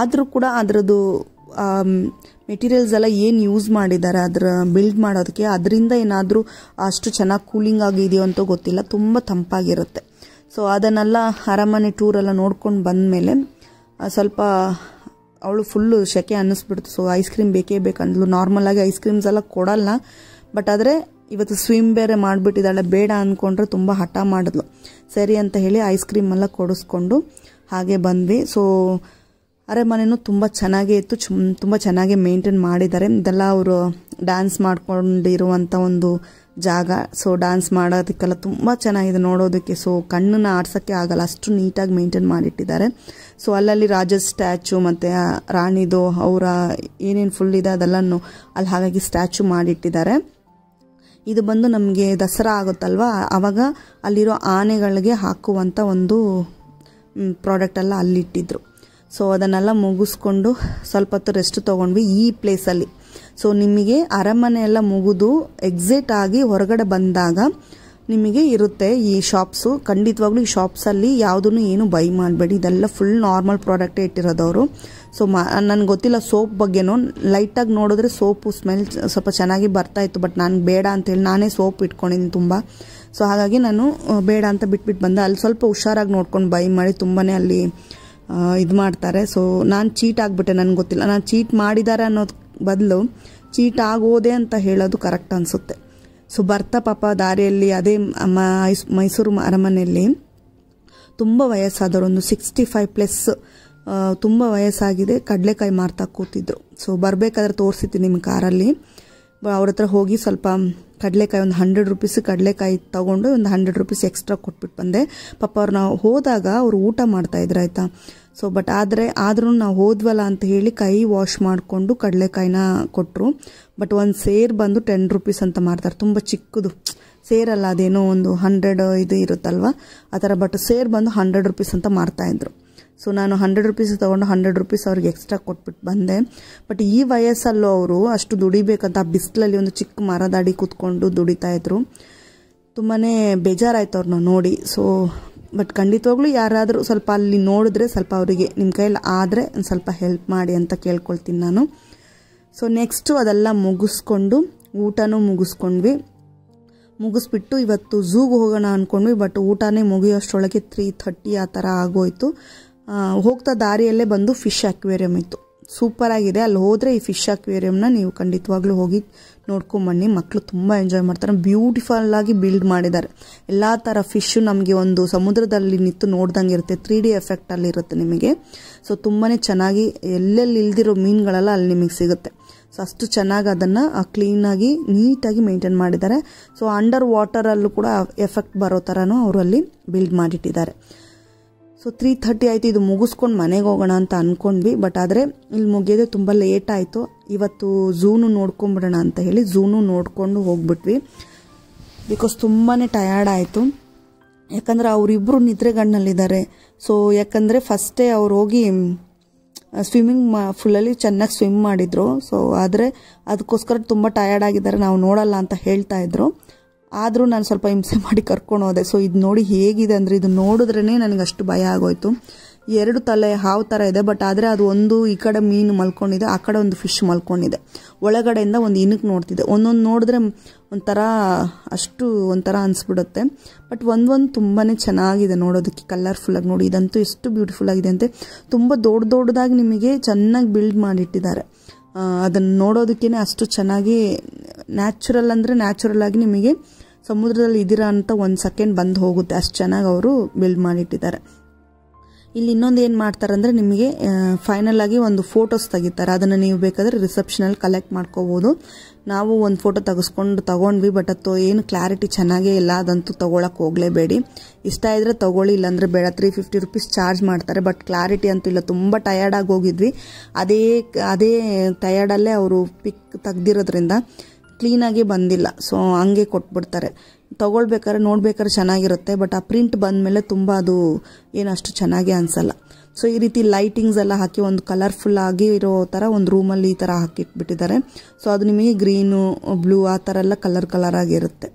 ಆದರೂ ಕೂಡ ಅದರದ್ದು ಮೆಟೀರಿಯಲ್ಸ್ ಎಲ್ಲ ಏನು ಯೂಸ್ ಮಾಡಿದ್ದಾರೆ ಅದರ ಬಿಲ್ಡ್ ಮಾಡೋದಕ್ಕೆ ಅದರಿಂದ ಏನಾದರೂ ಅಷ್ಟು ಚೆನ್ನಾಗಿ ಕೂಲಿಂಗ್ ಆಗಿದೆಯೋ ಅಂತ ಗೊತ್ತಿಲ್ಲ ತುಂಬ ತಂಪಾಗಿರುತ್ತೆ ಸೊ ಅದನ್ನೆಲ್ಲ ಅರಮನೆ ಟೂರೆಲ್ಲ ನೋಡ್ಕೊಂಡು ಬಂದಮೇಲೆ ಸ್ವಲ್ಪ ಅವಳು ಫುಲ್ಲು ಶೆಕೆ ಅನ್ನಿಸ್ಬಿಡ್ತು ಸೊ ಐಸ್ ಕ್ರೀಮ್ ಬೇಕೇ ಬೇಕಂದ್ಲು ಆಗಿ ಐಸ್ ಕ್ರೀಮ್ಸ್ ಎಲ್ಲ ಕೊಡಲ್ಲ ಬಟ್ ಆದರೆ ಇವತ್ತು ಸ್ವಿಮ್ ಬೇರೆ ಮಾಡಿಬಿಟ್ಟಿದ್ದಾಳೆ ಬೇಡ ಅಂದ್ಕೊಂಡ್ರೆ ತುಂಬ ಹಠ ಮಾಡಿದ್ಲು ಸರಿ ಅಂತ ಹೇಳಿ ಐಸ್ ಕ್ರೀಮೆಲ್ಲ ಕೊಡಿಸ್ಕೊಂಡು ಹಾಗೆ ಬಂದ್ವಿ ಸೊ ಅರೆಮನೆಯೂ ತುಂಬ ಚೆನ್ನಾಗೇ ಇತ್ತು ಚು ತುಂಬ ಚೆನ್ನಾಗೇ ಮೇಂಟೈನ್ ಮಾಡಿದ್ದಾರೆ ಇದೆಲ್ಲ ಅವರು ಡ್ಯಾನ್ಸ್ ಮಾಡಿಕೊಂಡಿರುವಂಥ ಒಂದು ಜಾಗ ಸೊ ಡ್ಯಾನ್ಸ್ ಮಾಡೋದಕ್ಕೆಲ್ಲ ತುಂಬ ಚೆನ್ನಾಗಿದೆ ನೋಡೋದಕ್ಕೆ ಸೊ ಕಣ್ಣನ್ನು ಆಡ್ಸೋಕ್ಕೆ ಆಗಲ್ಲ ಅಷ್ಟು ನೀಟಾಗಿ ಮೇಂಟೈನ್ ಮಾಡಿಟ್ಟಿದ್ದಾರೆ ಸೊ ಅಲ್ಲಲ್ಲಿ ರಾಜ ಸ್ಟ್ಯಾಚು ಮತ್ತು ರಾಣಿದು ಅವರ ಏನೇನು ಫುಲ್ ಇದೆ ಅದೆಲ್ಲನೂ ಅಲ್ಲಿ ಹಾಗಾಗಿ ಸ್ಟ್ಯಾಚು ಮಾಡಿಟ್ಟಿದ್ದಾರೆ ಇದು ಬಂದು ನಮಗೆ ದಸರಾ ಆಗುತ್ತಲ್ವ ಆವಾಗ ಅಲ್ಲಿರೋ ಆನೆಗಳಿಗೆ ಹಾಕುವಂಥ ಒಂದು ಪ್ರಾಡಕ್ಟೆಲ್ಲ ಅಲ್ಲಿಟ್ಟಿದ್ರು ಸೊ ಅದನ್ನೆಲ್ಲ ಮುಗಿಸ್ಕೊಂಡು ಸ್ವಲ್ಪ ಹೊತ್ತು ರೆಸ್ಟ್ ತೊಗೊಂಡ್ವಿ ಈ ಪ್ಲೇಸಲ್ಲಿ ಸೊ ನಿಮಗೆ ಅರಮನೆ ಎಲ್ಲ ಮುಗಿದು ಎಕ್ಸಿಟ್ ಆಗಿ ಹೊರಗಡೆ ಬಂದಾಗ ನಿಮಗೆ ಇರುತ್ತೆ ಈ ಶಾಪ್ಸು ಖಂಡಿತವಾಗ್ಲೂ ಈ ಶಾಪ್ಸಲ್ಲಿ ಯಾವುದನ್ನು ಏನು ಬೈ ಮಾಡಬೇಡಿ ಇದೆಲ್ಲ ಫುಲ್ ನಾರ್ಮಲ್ ಪ್ರಾಡಕ್ಟೇ ಇಟ್ಟಿರೋದವರು ಸೊ ನನಗೆ ಗೊತ್ತಿಲ್ಲ ಸೋಪ್ ಬಗ್ಗೆನೂ ಲೈಟಾಗಿ ನೋಡಿದ್ರೆ ಸೋಪು ಸ್ಮೆಲ್ ಸ್ವಲ್ಪ ಚೆನ್ನಾಗಿ ಬರ್ತಾಯಿತ್ತು ಬಟ್ ನಾನು ಬೇಡ ಅಂತೇಳಿ ನಾನೇ ಸೋಪ್ ಇಟ್ಕೊಂಡಿದ್ದೀನಿ ತುಂಬ ಸೊ ಹಾಗಾಗಿ ನಾನು ಬೇಡ ಅಂತ ಬಿಟ್ಬಿಟ್ಟು ಬಂದೆ ಅಲ್ಲಿ ಸ್ವಲ್ಪ ಹುಷಾರಾಗಿ ನೋಡ್ಕೊಂಡು ಬೈ ಮಾಡಿ ತುಂಬಾ ಅಲ್ಲಿ ಇದು ಮಾಡ್ತಾರೆ ಸೊ ನಾನು ಚೀಟ್ ಆಗಿಬಿಟ್ಟೆ ನನಗೆ ಗೊತ್ತಿಲ್ಲ ನಾನು ಚೀಟ್ ಮಾಡಿದ್ದಾರೆ ಅನ್ನೋದು ಬದಲು ಚೀಟ್ ಆಗೋದೆ ಅಂತ ಹೇಳೋದು ಕರೆಕ್ಟ್ ಅನಿಸುತ್ತೆ ಸೊ ಬರ್ತಾ ಪಾಪ ದಾರಿಯಲ್ಲಿ ಅದೇ ಮೈಸೂರು ಅರಮನೆಯಲ್ಲಿ ತುಂಬ ವಯಸ್ಸಾದವರು ಒಂದು ಸಿಕ್ಸ್ಟಿ ಫೈವ್ ಪ್ಲಸ್ ತುಂಬ ವಯಸ್ಸಾಗಿದೆ ಕಡಲೆಕಾಯಿ ಮಾರ್ತಾ ಕೂತಿದ್ರು ಸೊ ಬರಬೇಕಾದ್ರೆ ತೋರಿಸಿತ್ತು ನಿಮ್ಮ ಕಾರಲ್ಲಿ ಅವ್ರ ಹತ್ರ ಹೋಗಿ ಸ್ವಲ್ಪ ಕಡಲೆಕಾಯಿ ಒಂದು ಹಂಡ್ರೆಡ್ ರುಪೀಸ್ ಕಡಲೆಕಾಯಿ ತೊಗೊಂಡು ಒಂದು ಹಂಡ್ರೆಡ್ ರುಪೀಸ್ ಎಕ್ಸ್ಟ್ರಾ ಕೊಟ್ಬಿಟ್ಟು ಬಂದೆ ಪಾಪ ಅವ್ರು ನಾವು ಹೋದಾಗ ಅವರು ಊಟ ಮಾಡ್ತಾಯಿದ್ರು ಆಯಿತಾ ಸೊ ಬಟ್ ಆದರೆ ಆದರೂ ನಾವು ಹೋದ್ವಲ್ಲ ಅಂತ ಹೇಳಿ ಕೈ ವಾಶ್ ಮಾಡಿಕೊಂಡು ಕಡಲೆಕಾಯಿನ ಕೊಟ್ಟರು ಬಟ್ ಒಂದು ಸೇರ್ ಬಂದು ಟೆನ್ ರುಪೀಸ್ ಅಂತ ಮಾಡ್ತಾರೆ ತುಂಬ ಚಿಕ್ಕದು ಸೇರಲ್ಲ ಅದೇನೋ ಒಂದು ಹಂಡ್ರೆಡ್ ಇದು ಇರುತ್ತಲ್ವ ಆ ಥರ ಬಟ್ ಸೇರ್ ಬಂದು ಹಂಡ್ರೆಡ್ ರುಪೀಸ್ ಅಂತ ಮಾರ್ತಾಯಿದ್ರು ಸೊ ನಾನು ಹಂಡ್ರೆಡ್ ರುಪೀಸ್ ತೊಗೊಂಡು ಹಂಡ್ರೆಡ್ ರುಪೀಸ್ ಅವ್ರಿಗೆ ಎಕ್ಸ್ಟ್ರಾ ಕೊಟ್ಬಿಟ್ಟು ಬಂದೆ ಬಟ್ ಈ ವಯಸ್ಸಲ್ಲೂ ಅವರು ಅಷ್ಟು ದುಡಿಬೇಕಂತ ಆ ಬಿಸಿಲಲ್ಲಿ ಒಂದು ಚಿಕ್ಕ ಮರದಾಡಿ ಕೂತ್ಕೊಂಡು ದುಡಿತಾಯಿದ್ರು ತುಂಬಾ ಬೇಜಾರಾಯ್ತು ಅವ್ರನ್ನ ನೋಡಿ ಸೊ ಬಟ್ ಖಂಡಿತವಾಗ್ಲೂ ಯಾರಾದರೂ ಸ್ವಲ್ಪ ಅಲ್ಲಿ ನೋಡಿದ್ರೆ ಸ್ವಲ್ಪ ಅವರಿಗೆ ನಿಮ್ಮ ಕೈಯಲ್ಲಿ ಆದರೆ ಒಂದು ಸ್ವಲ್ಪ ಹೆಲ್ಪ್ ಮಾಡಿ ಅಂತ ಕೇಳ್ಕೊಳ್ತೀನಿ ನಾನು ಸೊ ನೆಕ್ಸ್ಟು ಅದೆಲ್ಲ ಮುಗಿಸ್ಕೊಂಡು ಊಟನೂ ಮುಗಿಸ್ಕೊಂಡ್ವಿ ಮುಗಿಸ್ಬಿಟ್ಟು ಇವತ್ತು ಝೂಗೆ ಹೋಗೋಣ ಅಂದ್ಕೊಂಡ್ವಿ ಬಟ್ ಊಟನೇ ಮುಗಿಯೋಷ್ಟರೊಳಗೆ ತ್ರೀ ಥರ್ಟಿ ಆ ಥರ ಆಗೋಯ್ತು ಹೋಗ್ತಾ ದಾರಿಯಲ್ಲೇ ಬಂದು ಫಿಶ್ ಅಕ್ವೇರಿಯಂ ಇತ್ತು ಸೂಪರಾಗಿದೆ ಅಲ್ಲಿ ಹೋದರೆ ಈ ಫಿಶ್ ಅಕ್ವೇರಿಯಂನ ನೀವು ಖಂಡಿತವಾಗ್ಲೂ ಹೋಗಿ ನೋಡ್ಕೊಂಬನ್ನಿ ಮಕ್ಕಳು ತುಂಬ ಎಂಜಾಯ್ ಮಾಡ್ತಾರೆ ಬ್ಯೂಟಿಫುಲ್ ಆಗಿ ಬಿಲ್ಡ್ ಮಾಡಿದ್ದಾರೆ ಎಲ್ಲ ಥರ ಫಿಶ್ ನಮಗೆ ಒಂದು ಸಮುದ್ರದಲ್ಲಿ ನಿಂತು ನೋಡ್ದಂಗೆ ಇರುತ್ತೆ ತ್ರೀ ಡಿ ಎಫೆಕ್ಟಲ್ಲಿ ಇರುತ್ತೆ ನಿಮಗೆ ಸೊ ತುಂಬಾ ಚೆನ್ನಾಗಿ ಎಲ್ಲೆಲ್ಲಿ ಇಲ್ದಿರೋ ಮೀನುಗಳೆಲ್ಲ ಅಲ್ಲಿ ನಿಮಗೆ ಸಿಗುತ್ತೆ ಸೊ ಅಷ್ಟು ಚೆನ್ನಾಗಿ ಅದನ್ನು ಕ್ಲೀನಾಗಿ ನೀಟಾಗಿ ಮೇಂಟೈನ್ ಮಾಡಿದ್ದಾರೆ ಸೊ ಅಂಡರ್ ವಾಟರಲ್ಲೂ ಕೂಡ ಎಫೆಕ್ಟ್ ಬರೋ ಥರನೂ ಅವರಲ್ಲಿ ಬಿಲ್ಡ್ ಮಾಡಿಟ್ಟಿದ್ದಾರೆ ಸೊ ತ್ರೀ ತರ್ಟಿ ಆಯಿತು ಇದು ಮುಗಿಸ್ಕೊಂಡು ಮನೆಗೆ ಹೋಗೋಣ ಅಂತ ಅಂದ್ಕೊಂಡ್ವಿ ಬಟ್ ಆದರೆ ಇಲ್ಲಿ ಮುಗಿಯೋದೇ ತುಂಬ ಲೇಟ್ ಆಯಿತು ಇವತ್ತು ಝೂನು ನೋಡ್ಕೊಂಬಿಡೋಣ ಅಂತ ಹೇಳಿ ಝೂನು ನೋಡಿಕೊಂಡು ಹೋಗ್ಬಿಟ್ವಿ ಬಿಕಾಸ್ ತುಂಬಾ ಟಯರ್ಡ್ ಆಯಿತು ಯಾಕಂದರೆ ಅವರಿಬ್ಬರು ನಿದ್ರೆಗಣ್ಣಲ್ಲಿದ್ದಾರೆ ಸೊ ಯಾಕಂದರೆ ಫಸ್ಟೇ ಅವ್ರು ಹೋಗಿ ಸ್ವಿಮ್ಮಿಂಗ್ ಮಾ ಫುಲ್ಲಲ್ಲಿ ಚೆನ್ನಾಗಿ ಸ್ವಿಮ್ ಮಾಡಿದರು ಸೊ ಆದರೆ ಅದಕ್ಕೋಸ್ಕರ ತುಂಬ ಟಯರ್ಡ್ ಆಗಿದ್ದಾರೆ ನಾವು ನೋಡಲ್ಲ ಅಂತ ಹೇಳ್ತಾ ಇದ್ರು ಆದರೂ ನಾನು ಸ್ವಲ್ಪ ಹಿಂಸೆ ಮಾಡಿ ಕರ್ಕೊಂಡು ಹೋದೆ ಸೊ ಇದು ನೋಡಿ ಹೇಗಿದೆ ಅಂದರೆ ಇದು ನೋಡಿದ್ರೇ ನನಗೆ ಅಷ್ಟು ಭಯ ಆಗೋಯ್ತು ಎರಡು ತಲೆ ಹಾವು ಥರ ಇದೆ ಬಟ್ ಆದರೆ ಅದು ಒಂದು ಈ ಕಡೆ ಮೀನು ಮಲ್ಕೊಂಡಿದೆ ಆ ಕಡೆ ಒಂದು ಫಿಶ್ ಮಲ್ಕೊಂಡಿದೆ ಒಳಗಡೆಯಿಂದ ಒಂದು ಇನಕ್ಕೆ ನೋಡ್ತಿದೆ ಒಂದೊಂದು ನೋಡಿದ್ರೆ ಒಂಥರ ಅಷ್ಟು ಒಂಥರ ಅನಿಸ್ಬಿಡುತ್ತೆ ಬಟ್ ಒಂದೊಂದು ತುಂಬಾ ಚೆನ್ನಾಗಿದೆ ನೋಡೋದಕ್ಕೆ ಕಲರ್ಫುಲ್ಲಾಗಿ ನೋಡಿ ಇದಂತೂ ಎಷ್ಟು ಆಗಿದೆ ಅಂತೆ ತುಂಬ ದೊಡ್ಡ ದೊಡ್ಡದಾಗಿ ನಿಮಗೆ ಚೆನ್ನಾಗಿ ಬಿಲ್ಡ್ ಮಾಡಿಟ್ಟಿದ್ದಾರೆ ಅದನ್ನು ನೋಡೋದಕ್ಕೇ ಅಷ್ಟು ಚೆನ್ನಾಗಿ ನ್ಯಾಚುರಲ್ ಅಂದರೆ ನ್ಯಾಚುರಲ್ ಆಗಿ ನಿಮಗೆ ಸಮುದ್ರದಲ್ಲಿ ಇದ್ದೀರಾ ಅಂತ ಒಂದು ಸೆಕೆಂಡ್ ಬಂದು ಹೋಗುತ್ತೆ ಅಷ್ಟು ಚೆನ್ನಾಗಿ ಅವರು ಬಿಲ್ಡ್ ಮಾಡಿಟ್ಟಿದ್ದಾರೆ ಇಲ್ಲಿ ಇನ್ನೊಂದು ಏನು ಮಾಡ್ತಾರೆ ಅಂದರೆ ನಿಮಗೆ ಫೈನಲ್ ಆಗಿ ಒಂದು ಫೋಟೋಸ್ ತೆಗಿತಾರೆ ಅದನ್ನು ನೀವು ಬೇಕಾದರೆ ರಿಸೆಪ್ಷನಲ್ಲಿ ಕಲೆಕ್ಟ್ ಮಾಡ್ಕೋಬೋದು ನಾವು ಒಂದು ಫೋಟೋ ತೆಗೆಸ್ಕೊಂಡು ತೊಗೊಂಡ್ವಿ ಬಟ್ ಅದು ಏನು ಕ್ಲಾರಿಟಿ ಚೆನ್ನಾಗೇ ಇಲ್ಲ ಅದಂತೂ ತೊಗೊಳಕ್ಕೆ ಹೋಗಲೇಬೇಡಿ ಇಷ್ಟ ಇದ್ದರೆ ತೊಗೊಳ್ಳಿ ಇಲ್ಲಾಂದರೆ ಬೇಡ ತ್ರೀ ಫಿಫ್ಟಿ ರುಪೀಸ್ ಚಾರ್ಜ್ ಮಾಡ್ತಾರೆ ಬಟ್ ಕ್ಲಾರಿಟಿ ಅಂತೂ ಇಲ್ಲ ತುಂಬ ಟಯರ್ಡಾಗಿ ಹೋಗಿದ್ವಿ ಅದೇ ಅದೇ ಟಯರ್ಡಲ್ಲೇ ಅವರು ಪಿಕ್ ತೆಗ್ದಿರೋದ್ರಿಂದ ಕ್ಲೀನಾಗಿ ಬಂದಿಲ್ಲ ಸೊ ಹಂಗೆ ಕೊಟ್ಬಿಡ್ತಾರೆ ತೊಗೊಳ್ಬೇಕಾದ್ರೆ ನೋಡ್ಬೇಕಾದ್ರೆ ಚೆನ್ನಾಗಿರುತ್ತೆ ಬಟ್ ಆ ಪ್ರಿಂಟ್ ಬಂದಮೇಲೆ ತುಂಬ ಅದು ಏನಷ್ಟು ಚೆನ್ನಾಗಿ ಅನಿಸಲ್ಲ ಸೊ ಈ ರೀತಿ ಲೈಟಿಂಗ್ಸ್ ಎಲ್ಲ ಹಾಕಿ ಒಂದು ಕಲರ್ಫುಲ್ ಆಗಿ ಇರೋ ಥರ ಒಂದು ರೂಮಲ್ಲಿ ಈ ಥರ ಹಾಕಿಟ್ಬಿಟ್ಟಿದ್ದಾರೆ ಸೊ ಅದು ನಿಮಗೆ ಗ್ರೀನು ಬ್ಲೂ ಆ ಥರ ಎಲ್ಲ ಕಲರ್ ಕಲರ್ ಆಗಿರುತ್ತೆ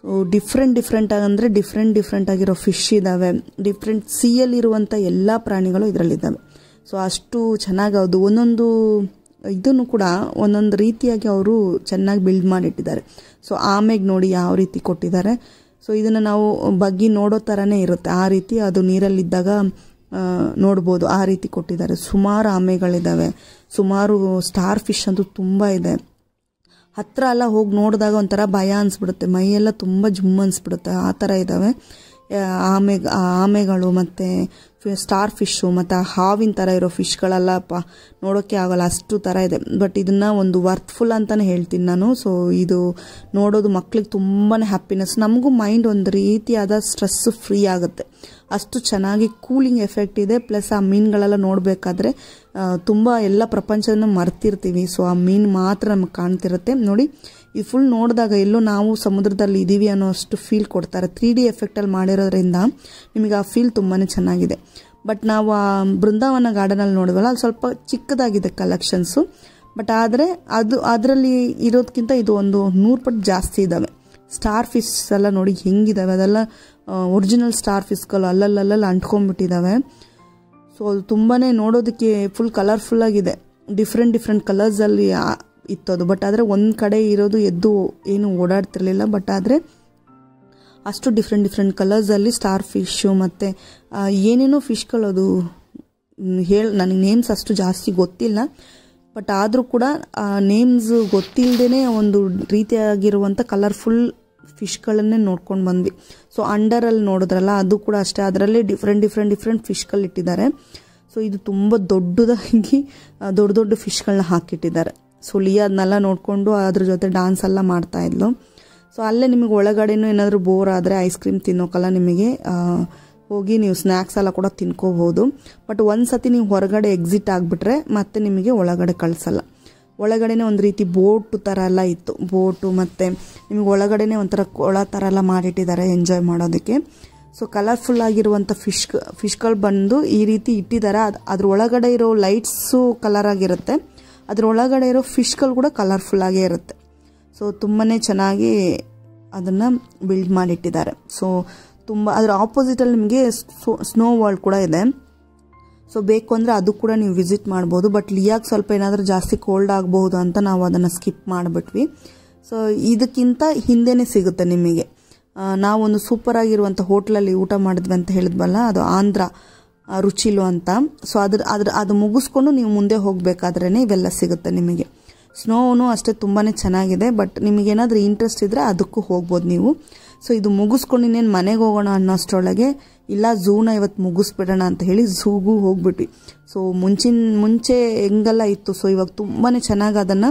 ಸೊ ಡಿಫ್ರೆಂಟ್ ಡಿಫ್ರೆಂಟ್ ಆಗಂದರೆ ಡಿಫ್ರೆಂಟ್ ಡಿಫ್ರೆಂಟ್ ಆಗಿರೋ ಫಿಶ್ ಇದ್ದಾವೆ ಡಿಫ್ರೆಂಟ್ ಸೀಯಲ್ಲಿರುವಂಥ ಎಲ್ಲ ಪ್ರಾಣಿಗಳು ಇದರಲ್ಲಿದ್ದಾವೆ ಸೊ ಅಷ್ಟು ಚೆನ್ನಾಗಿ ಅದು ಒಂದೊಂದು ಇದನ್ನು ಕೂಡ ಒಂದೊಂದು ರೀತಿಯಾಗಿ ಅವರು ಚೆನ್ನಾಗಿ ಬಿಲ್ಡ್ ಮಾಡಿಟ್ಟಿದ್ದಾರೆ ಸೊ ಆಮೆಗೆ ನೋಡಿ ಯಾವ ರೀತಿ ಕೊಟ್ಟಿದ್ದಾರೆ ಸೊ ಇದನ್ನು ನಾವು ಬಗ್ಗಿ ನೋಡೋ ಥರನೇ ಇರುತ್ತೆ ಆ ರೀತಿ ಅದು ನೀರಲ್ಲಿದ್ದಾಗ ನೋಡ್ಬೋದು ಆ ರೀತಿ ಕೊಟ್ಟಿದ್ದಾರೆ ಸುಮಾರು ಆಮೆಗಳಿದ್ದಾವೆ ಸುಮಾರು ಸ್ಟಾರ್ ಫಿಶ್ ಅಂತೂ ತುಂಬ ಇದೆ ಹತ್ತಿರ ಎಲ್ಲ ಹೋಗಿ ನೋಡಿದಾಗ ಒಂಥರ ಭಯ ಮೈ ಮೈಯೆಲ್ಲ ತುಂಬ ಜುಮ್ ಅನ್ಸ್ಬಿಡುತ್ತೆ ಆ ಥರ ಇದ್ದಾವೆ ಆಮೆ ಆಮೆಗಳು ಮತ್ತು ಸ್ಟಾರ್ ಫಿಶ್ಶು ಮತ್ತು ಹಾವಿನ ಥರ ಇರೋ ಫಿಶ್ಗಳೆಲ್ಲ ಪ ನೋಡೋಕ್ಕೆ ಆಗೋಲ್ಲ ಅಷ್ಟು ಥರ ಇದೆ ಬಟ್ ಇದನ್ನು ಒಂದು ವರ್ತ್ಫುಲ್ ಅಂತಲೇ ಹೇಳ್ತೀನಿ ನಾನು ಸೊ ಇದು ನೋಡೋದು ಮಕ್ಳಿಗೆ ತುಂಬಾ ಹ್ಯಾಪಿನೆಸ್ ನಮಗೂ ಮೈಂಡ್ ಒಂದು ರೀತಿಯಾದ ಸ್ಟ್ರೆಸ್ ಫ್ರೀ ಆಗುತ್ತೆ ಅಷ್ಟು ಚೆನ್ನಾಗಿ ಕೂಲಿಂಗ್ ಎಫೆಕ್ಟ್ ಇದೆ ಪ್ಲಸ್ ಆ ಮೀನುಗಳೆಲ್ಲ ನೋಡಬೇಕಾದ್ರೆ ತುಂಬ ಎಲ್ಲ ಪ್ರಪಂಚವನ್ನು ಮರ್ತಿರ್ತೀವಿ ಸೊ ಆ ಮೀನು ಮಾತ್ರ ನಮಗೆ ಕಾಣ್ತಿರುತ್ತೆ ನೋಡಿ ಈ ಫುಲ್ ನೋಡಿದಾಗ ಎಲ್ಲೋ ನಾವು ಸಮುದ್ರದಲ್ಲಿ ಇದ್ದೀವಿ ಅನ್ನೋ ಅಷ್ಟು ಫೀಲ್ ಕೊಡ್ತಾರೆ ತ್ರೀ ಡಿ ಎಫೆಕ್ಟಲ್ಲಿ ಮಾಡಿರೋದ್ರಿಂದ ನಿಮಗೆ ಆ ಫೀಲ್ ತುಂಬಾ ಚೆನ್ನಾಗಿದೆ ಬಟ್ ನಾವು ಆ ಬೃಂದಾವನ ಗಾರ್ಡನಲ್ಲಿ ನೋಡಿದ್ವಲ್ಲ ಅಲ್ಲಿ ಸ್ವಲ್ಪ ಚಿಕ್ಕದಾಗಿದೆ ಕಲೆಕ್ಷನ್ಸು ಬಟ್ ಆದರೆ ಅದು ಅದರಲ್ಲಿ ಇರೋದಕ್ಕಿಂತ ಇದು ಒಂದು ನೂರು ಪಟ್ಟು ಜಾಸ್ತಿ ಇದ್ದಾವೆ ಸ್ಟಾರ್ ಫಿಶ್ ಎಲ್ಲ ನೋಡಿ ಹೆಂಗಿದ್ದಾವೆ ಅದೆಲ್ಲ ಒರಿಜಿನಲ್ ಸ್ಟಾರ್ ಫಿಶ್ಗಳು ಅಲ್ಲಲ್ಲಲ್ಲಿ ಅಂಟ್ಕೊಂಡ್ಬಿಟ್ಟಿದ್ದಾವೆ ಸೊ ಅದು ತುಂಬಾ ನೋಡೋದಕ್ಕೆ ಫುಲ್ ಕಲರ್ಫುಲ್ಲಾಗಿದೆ ಡಿಫ್ರೆಂಟ್ ಡಿಫ್ರೆಂಟ್ ಕಲರ್ಸಲ್ಲಿ ಇತ್ತು ಅದು ಬಟ್ ಆದರೆ ಒಂದು ಕಡೆ ಇರೋದು ಎದ್ದು ಏನು ಓಡಾಡ್ತಿರ್ಲಿಲ್ಲ ಬಟ್ ಆದರೆ ಅಷ್ಟು ಡಿಫ್ರೆಂಟ್ ಡಿಫ್ರೆಂಟ್ ಕಲರ್ಸಲ್ಲಿ ಸ್ಟಾರ್ ಫಿಶ್ಶು ಮತ್ತು ಏನೇನೋ ಫಿಶ್ಗಳು ಅದು ಹೇಳ ನನಗೆ ನೇಮ್ಸ್ ಅಷ್ಟು ಜಾಸ್ತಿ ಗೊತ್ತಿಲ್ಲ ಬಟ್ ಆದರೂ ಕೂಡ ಆ ನೇಮ್ಸ್ ಗೊತ್ತಿಲ್ಲದೇ ಒಂದು ರೀತಿಯಾಗಿರುವಂಥ ಕಲರ್ಫುಲ್ ಫಿಶ್ಗಳನ್ನೇ ನೋಡ್ಕೊಂಡು ಬಂದ್ವಿ ಸೊ ಅಂಡರಲ್ಲಿ ನೋಡಿದ್ರಲ್ಲ ಅದು ಕೂಡ ಅಷ್ಟೇ ಅದರಲ್ಲಿ ಡಿಫ್ರೆಂಟ್ ಡಿಫ್ರೆಂಟ್ ಡಿಫ್ರೆಂಟ್ ಫಿಶ್ಗಳು ಇಟ್ಟಿದ್ದಾರೆ ಸೊ ಇದು ತುಂಬ ದೊಡ್ಡದಾಗಿ ದೊಡ್ಡ ದೊಡ್ಡ ಫಿಶ್ಗಳನ್ನ ಹಾಕಿಟ್ಟಿದ್ದಾರೆ ಸುಳಿ ಅದನ್ನೆಲ್ಲ ನೋಡಿಕೊಂಡು ಅದ್ರ ಜೊತೆ ಡ್ಯಾನ್ಸ್ ಎಲ್ಲ ಮಾಡ್ತಾಯಿದ್ಲು ಸೊ ಅಲ್ಲೇ ನಿಮಗೆ ಒಳಗಡೆನೂ ಏನಾದರೂ ಬೋರ್ ಆದರೆ ಐಸ್ ಕ್ರೀಮ್ ತಿನ್ನೋಕೆಲ್ಲ ನಿಮಗೆ ಹೋಗಿ ನೀವು ಸ್ನ್ಯಾಕ್ಸ್ ಎಲ್ಲ ಕೂಡ ತಿನ್ಕೋಬೋದು ಬಟ್ ಒಂದು ಸತಿ ನೀವು ಹೊರಗಡೆ ಎಕ್ಸಿಟ್ ಆಗಿಬಿಟ್ರೆ ಮತ್ತೆ ನಿಮಗೆ ಒಳಗಡೆ ಕಳಿಸಲ್ಲ ಒಳಗಡೆನೇ ಒಂದು ರೀತಿ ಬೋಟು ಥರ ಎಲ್ಲ ಇತ್ತು ಬೋಟು ಮತ್ತು ನಿಮಗೆ ಒಳಗಡೆನೇ ಒಂಥರ ಕೊಳ ಥರ ಎಲ್ಲ ಮಾಡಿಟ್ಟಿದ್ದಾರೆ ಎಂಜಾಯ್ ಮಾಡೋದಕ್ಕೆ ಸೊ ಕಲರ್ಫುಲ್ ಆಗಿರುವಂಥ ಫಿಶ್ ಫಿಶ್ಗಳು ಬಂದು ಈ ರೀತಿ ಇಟ್ಟಿದ್ದಾರೆ ಅದು ಅದ್ರ ಒಳಗಡೆ ಇರೋ ಲೈಟ್ಸು ಕಲರ್ ಆಗಿರುತ್ತೆ ಅದರೊಳಗಡೆ ಇರೋ ಫಿಶ್ಗಳು ಕೂಡ ಕಲರ್ಫುಲ್ಲಾಗೇ ಇರುತ್ತೆ ಸೊ ತುಂಬಾ ಚೆನ್ನಾಗಿ ಅದನ್ನು ಬಿಲ್ಡ್ ಮಾಡಿಟ್ಟಿದ್ದಾರೆ ಸೊ ತುಂಬ ಅದರ ಆಪೋಸಿಟಲ್ಲಿ ನಿಮಗೆ ಸ್ನೋ ವರ್ಲ್ಡ್ ಕೂಡ ಇದೆ ಸೊ ಬೇಕು ಅಂದರೆ ಅದು ಕೂಡ ನೀವು ವಿಸಿಟ್ ಮಾಡ್ಬೋದು ಬಟ್ ಲಿಯಾಕ್ ಸ್ವಲ್ಪ ಏನಾದರೂ ಜಾಸ್ತಿ ಕೋಲ್ಡ್ ಆಗಬಹುದು ಅಂತ ನಾವು ಅದನ್ನು ಸ್ಕಿಪ್ ಮಾಡಿಬಿಟ್ವಿ ಸೊ ಇದಕ್ಕಿಂತ ಹಿಂದೆನೇ ಸಿಗುತ್ತೆ ನಿಮಗೆ ನಾವೊಂದು ಸೂಪರ್ ಆಗಿರುವಂಥ ಹೋಟ್ಲಲ್ಲಿ ಊಟ ಮಾಡಿದ್ವಿ ಅಂತ ಹೇಳಿದ್ವಲ್ಲ ಅದು ಆಂಧ್ರ ರುಚಿಲು ಅಂತ ಸೊ ಅದ್ರ ಅದ್ರ ಅದು ಮುಗಿಸ್ಕೊಂಡು ನೀವು ಮುಂದೆ ಹೋಗಬೇಕಾದ್ರೇ ಇವೆಲ್ಲ ಸಿಗುತ್ತೆ ನಿಮಗೆ ಸ್ನೋನು ಅಷ್ಟೇ ತುಂಬಾ ಚೆನ್ನಾಗಿದೆ ಬಟ್ ನಿಮಗೇನಾದರೂ ಇಂಟ್ರೆಸ್ಟ್ ಇದ್ದರೆ ಅದಕ್ಕೂ ಹೋಗ್ಬೋದು ನೀವು ಸೊ ಇದು ಮುಗಿಸ್ಕೊಂಡು ಇನ್ನೇನು ಮನೆಗೆ ಹೋಗೋಣ ಅನ್ನೋಷ್ಟರೊಳಗೆ ಇಲ್ಲ ಝೂನ ಇವತ್ತು ಮುಗಿಸ್ಬಿಡೋಣ ಅಂತ ಹೇಳಿ ಝೂಗೂ ಹೋಗ್ಬಿಟ್ವಿ ಸೊ ಮುಂಚಿನ ಮುಂಚೆ ಹೆಂಗೆಲ್ಲ ಇತ್ತು ಸೊ ಇವಾಗ ತುಂಬಾ ಚೆನ್ನಾಗಿ ಅದನ್ನು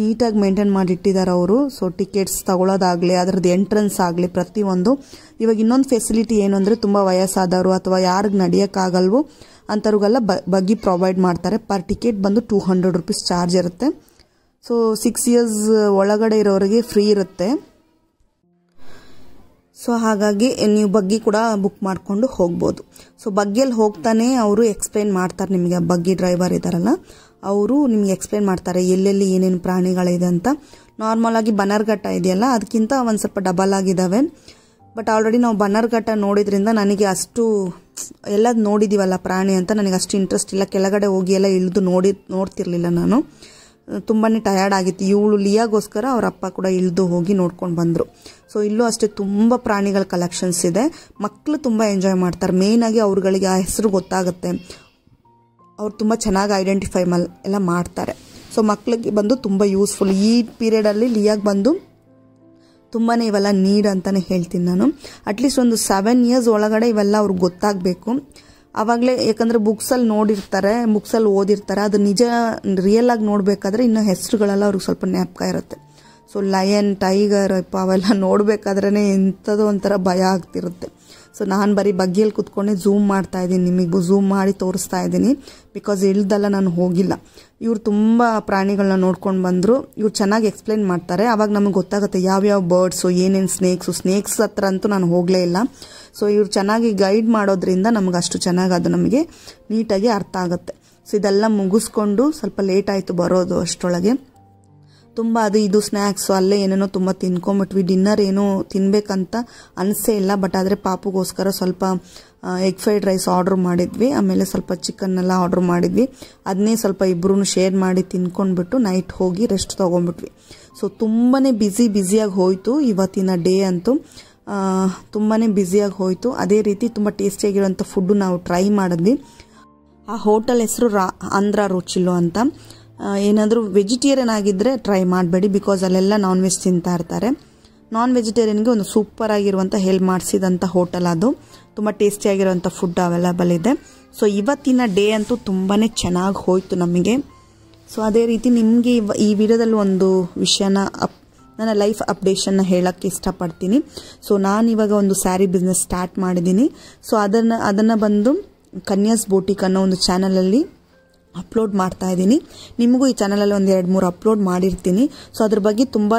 ನೀಟಾಗಿ ಮೇಂಟೈನ್ ಮಾಡಿಟ್ಟಿದ್ದಾರೆ ಅವರು ಸೊ ಟಿಕೆಟ್ಸ್ ತಗೊಳ್ಳೋದಾಗಲಿ ಅದರದ್ದು ಎಂಟ್ರೆನ್ಸ್ ಆಗಲಿ ಪ್ರತಿಯೊಂದು ಇವಾಗ ಇನ್ನೊಂದು ಫೆಸಿಲಿಟಿ ಏನು ಅಂದರೆ ತುಂಬ ವಯಸ್ಸಾದವರು ಅಥವಾ ಯಾರಿಗೆ ನಡೆಯೋಕ್ಕಾಗಲ್ವೋ ಅಂಥವ್ರಿಗೆಲ್ಲ ಬಗ್ಗಿ ಪ್ರೊವೈಡ್ ಮಾಡ್ತಾರೆ ಪರ್ ಟಿಕೆಟ್ ಬಂದು ಟೂ ಹಂಡ್ರೆಡ್ ರುಪೀಸ್ ಚಾರ್ಜ್ ಇರುತ್ತೆ ಸೊ ಸಿಕ್ಸ್ ಇಯರ್ಸ್ ಒಳಗಡೆ ಇರೋರಿಗೆ ಫ್ರೀ ಇರುತ್ತೆ ಸೊ ಹಾಗಾಗಿ ನೀವು ಬಗ್ಗಿ ಕೂಡ ಬುಕ್ ಮಾಡಿಕೊಂಡು ಹೋಗ್ಬೋದು ಸೊ ಬಗ್ಗೆಯಲ್ಲಿ ಹೋಗ್ತಾನೆ ಅವರು ಎಕ್ಸ್ಪ್ಲೇನ್ ಮಾಡ್ತಾರೆ ನಿಮಗೆ ಬಗ್ಗಿ ಡ್ರೈವರ್ ಇದ್ದಾರಲ್ಲ ಅವರು ನಿಮಗೆ ಎಕ್ಸ್ಪ್ಲೇನ್ ಮಾಡ್ತಾರೆ ಎಲ್ಲೆಲ್ಲಿ ಏನೇನು ಪ್ರಾಣಿಗಳಿದೆ ಅಂತ ಆಗಿ ಬನರ್ಘಟ್ಟ ಇದೆಯಲ್ಲ ಅದಕ್ಕಿಂತ ಒಂದು ಸ್ವಲ್ಪ ಡಬಲ್ ಆಗಿದ್ದಾವೆ ಬಟ್ ಆಲ್ರೆಡಿ ನಾವು ಬನರ್ಘಟ್ಟ ನೋಡಿದ್ರಿಂದ ನನಗೆ ಅಷ್ಟು ಎಲ್ಲ ನೋಡಿದ್ದೀವಲ್ಲ ಪ್ರಾಣಿ ಅಂತ ನನಗೆ ಅಷ್ಟು ಇಂಟ್ರೆಸ್ಟ್ ಇಲ್ಲ ಕೆಳಗಡೆ ಹೋಗಿ ಎಲ್ಲ ಇಳಿದು ನೋಡಿ ನೋಡ್ತಿರ್ಲಿಲ್ಲ ನಾನು ತುಂಬಾ ಟಯರ್ಡ್ ಆಗಿತ್ತು ಇವಳು ಲಿಯಾಗೋಸ್ಕರ ಅವ್ರ ಅಪ್ಪ ಕೂಡ ಇಳಿದು ಹೋಗಿ ನೋಡ್ಕೊಂಡು ಬಂದರು ಸೊ ಇಲ್ಲೂ ಅಷ್ಟೇ ತುಂಬ ಪ್ರಾಣಿಗಳ ಕಲೆಕ್ಷನ್ಸ್ ಇದೆ ಮಕ್ಕಳು ತುಂಬ ಎಂಜಾಯ್ ಮಾಡ್ತಾರೆ ಮೇಯ್ನಾಗಿ ಅವ್ರುಗಳಿಗೆ ಆ ಹೆಸರು ಗೊತ್ತಾಗುತ್ತೆ ಅವ್ರು ತುಂಬ ಚೆನ್ನಾಗಿ ಐಡೆಂಟಿಫೈ ಮಲ್ ಎಲ್ಲ ಮಾಡ್ತಾರೆ ಸೊ ಮಕ್ಕಳಿಗೆ ಬಂದು ತುಂಬ ಯೂಸ್ಫುಲ್ ಈ ಪೀರಿಯಡಲ್ಲಿ ಲಿಯಾಗಿ ಬಂದು ತುಂಬಾ ಇವೆಲ್ಲ ನೀಡ್ ಅಂತಲೇ ಹೇಳ್ತೀನಿ ನಾನು ಅಟ್ಲೀಸ್ಟ್ ಒಂದು ಸೆವೆನ್ ಇಯರ್ಸ್ ಒಳಗಡೆ ಇವೆಲ್ಲ ಅವ್ರಿಗೆ ಗೊತ್ತಾಗಬೇಕು ಆವಾಗಲೇ ಯಾಕಂದರೆ ಬುಕ್ಸಲ್ಲಿ ನೋಡಿರ್ತಾರೆ ಬುಕ್ಸಲ್ಲಿ ಓದಿರ್ತಾರೆ ಅದು ನಿಜ ರಿಯಲ್ ಆಗಿ ನೋಡಬೇಕಾದ್ರೆ ಇನ್ನೂ ಹೆಸರುಗಳೆಲ್ಲ ಅವ್ರಿಗೆ ಸ್ವಲ್ಪ ಜ್ಞಾಪಕ ಇರುತ್ತೆ ಸೊ ಲಯನ್ ಟೈಗರ್ ಇಪ್ಪ ಅವೆಲ್ಲ ನೋಡಬೇಕಾದ್ರೇ ಇಂಥದ್ದು ಒಂಥರ ಭಯ ಆಗ್ತಿರುತ್ತೆ ಸೊ ನಾನು ಬರೀ ಬಗ್ಗೆಯಲ್ಲಿ ಕೂತ್ಕೊಂಡೆ ಝೂಮ್ ಮಾಡ್ತಾ ಇದ್ದೀನಿ ನಿಮಗೆ ಝೂಮ್ ಮಾಡಿ ತೋರಿಸ್ತಾ ಇದ್ದೀನಿ ಬಿಕಾಸ್ ಇಳ್ದಲ್ಲ ನಾನು ಹೋಗಿಲ್ಲ ಇವ್ರು ತುಂಬ ಪ್ರಾಣಿಗಳನ್ನ ನೋಡ್ಕೊಂಡು ಬಂದರು ಇವ್ರು ಚೆನ್ನಾಗಿ ಎಕ್ಸ್ಪ್ಲೈನ್ ಮಾಡ್ತಾರೆ ಅವಾಗ ನಮಗೆ ಗೊತ್ತಾಗುತ್ತೆ ಯಾವ್ಯಾವ ಬರ್ಡ್ಸು ಏನೇನು ಸ್ನೇಕ್ಸು ಸ್ನೇಕ್ಸ್ ಹತ್ರ ಅಂತೂ ನಾನು ಹೋಗಲೇ ಇಲ್ಲ ಸೊ ಇವ್ರು ಚೆನ್ನಾಗಿ ಗೈಡ್ ಮಾಡೋದ್ರಿಂದ ನಮ್ಗೆ ಅಷ್ಟು ಚೆನ್ನಾಗಿ ಅದು ನಮಗೆ ನೀಟಾಗಿ ಅರ್ಥ ಆಗುತ್ತೆ ಸೊ ಇದೆಲ್ಲ ಮುಗಿಸ್ಕೊಂಡು ಸ್ವಲ್ಪ ಲೇಟ್ ಆಯಿತು ಬರೋದು ಅಷ್ಟರೊಳಗೆ ತುಂಬ ಅದು ಇದು ಸ್ನ್ಯಾಕ್ಸು ಅಲ್ಲೇ ಏನೇನೋ ತುಂಬ ತಿನ್ಕೊಂಬಿಟ್ವಿ ಡಿನ್ನರ್ ಏನೂ ತಿನ್ಬೇಕಂತ ಅನಿಸೇ ಇಲ್ಲ ಬಟ್ ಆದರೆ ಪಾಪುಗೋಸ್ಕರ ಸ್ವಲ್ಪ ಎಗ್ ಫ್ರೈಡ್ ರೈಸ್ ಆರ್ಡ್ರ್ ಮಾಡಿದ್ವಿ ಆಮೇಲೆ ಸ್ವಲ್ಪ ಚಿಕನ್ನೆಲ್ಲ ಆರ್ಡ್ರ್ ಮಾಡಿದ್ವಿ ಅದನ್ನೇ ಸ್ವಲ್ಪ ಇಬ್ಬರೂ ಶೇರ್ ಮಾಡಿ ತಿನ್ಕೊಂಡ್ಬಿಟ್ಟು ನೈಟ್ ಹೋಗಿ ರೆಸ್ಟ್ ತೊಗೊಂಬಿಟ್ವಿ ಸೊ ತುಂಬಾ ಬ್ಯುಸಿ ಬ್ಯುಸಿಯಾಗಿ ಹೋಯಿತು ಇವತ್ತಿನ ಡೇ ಅಂತೂ ತುಂಬಾ ಬ್ಯುಸಿಯಾಗಿ ಹೋಯಿತು ಅದೇ ರೀತಿ ತುಂಬ ಟೇಸ್ಟಿಯಾಗಿರುವಂಥ ಫುಡ್ಡು ನಾವು ಟ್ರೈ ಮಾಡಿದ್ವಿ ಆ ಹೋಟೆಲ್ ಹೆಸರು ರಾ ಆಂಧ್ರ ರುಚಿಲು ಅಂತ ಏನಾದರೂ ವೆಜಿಟೇರಿಯನ್ ಆಗಿದ್ದರೆ ಟ್ರೈ ಮಾಡಬೇಡಿ ಬಿಕಾಸ್ ಅಲ್ಲೆಲ್ಲ ನಾನ್ ವೆಜ್ ತಿಂತಾ ಇರ್ತಾರೆ ನಾನ್ ವೆಜಿಟೇರಿಯನ್ಗೆ ಒಂದು ಸೂಪರ್ ಆಗಿರುವಂಥ ಹೆಲ್ಪ್ ಮಾಡಿಸಿದಂಥ ಹೋಟೆಲ್ ಅದು ತುಂಬ ಟೇಸ್ಟಿಯಾಗಿರುವಂಥ ಫುಡ್ ಅವೈಲೇಬಲ್ ಇದೆ ಸೊ ಇವತ್ತಿನ ಡೇ ಅಂತೂ ತುಂಬಾ ಚೆನ್ನಾಗಿ ಹೋಯಿತು ನಮಗೆ ಸೊ ಅದೇ ರೀತಿ ನಿಮಗೆ ಈ ವಿಡಿಯೋದಲ್ಲಿ ಒಂದು ವಿಷಯನ ಅಪ್ ನನ್ನ ಲೈಫ್ ಅಪ್ಡೇಷನ್ನ ಹೇಳೋಕ್ಕೆ ಇಷ್ಟಪಡ್ತೀನಿ ಸೊ ಇವಾಗ ಒಂದು ಸ್ಯಾರಿ ಬಿಸ್ನೆಸ್ ಸ್ಟಾರ್ಟ್ ಮಾಡಿದ್ದೀನಿ ಸೊ ಅದನ್ನು ಅದನ್ನು ಬಂದು ಕನ್ಯಾಸ್ ಬೋಟಿಕ್ ಅನ್ನೋ ಒಂದು ಚಾನಲಲ್ಲಿ ಅಪ್ಲೋಡ್ ಮಾಡ್ತಾ ಇದ್ದೀನಿ ನಿಮಗೂ ಈ ಚಾನಲಲ್ಲಿ ಒಂದು ಎರಡು ಮೂರು ಅಪ್ಲೋಡ್ ಮಾಡಿರ್ತೀನಿ ಸೊ ಅದ್ರ ಬಗ್ಗೆ ತುಂಬ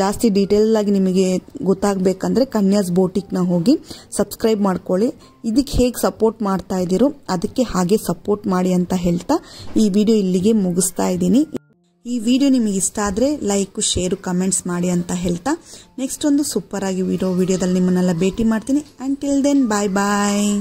ಜಾಸ್ತಿ ಡೀಟೇಲ್ ಆಗಿ ನಿಮಗೆ ಗೊತ್ತಾಗಬೇಕಂದ್ರೆ ಕನ್ಯಾಸ್ ಬೋಟಿಕ್ನ ಹೋಗಿ ಸಬ್ಸ್ಕ್ರೈಬ್ ಮಾಡ್ಕೊಳ್ಳಿ ಇದಕ್ಕೆ ಹೇಗೆ ಸಪೋರ್ಟ್ ಮಾಡ್ತಾ ಇದ್ದೀರೋ ಅದಕ್ಕೆ ಹಾಗೆ ಸಪೋರ್ಟ್ ಮಾಡಿ ಅಂತ ಹೇಳ್ತಾ ಈ ವಿಡಿಯೋ ಇಲ್ಲಿಗೆ ಮುಗಿಸ್ತಾ ಇದ್ದೀನಿ ಈ ವಿಡಿಯೋ ನಿಮಗೆ ಇಷ್ಟ ಆದರೆ ಲೈಕು ಶೇರು ಕಮೆಂಟ್ಸ್ ಮಾಡಿ ಅಂತ ಹೇಳ್ತಾ ನೆಕ್ಸ್ಟ್ ಒಂದು ಸೂಪರಾಗಿ ವಿಡಿಯೋ ವಿಡಿಯೋದಲ್ಲಿ ನಿಮ್ಮನ್ನೆಲ್ಲ ಭೇಟಿ ಮಾಡ್ತೀನಿ and till then bye bye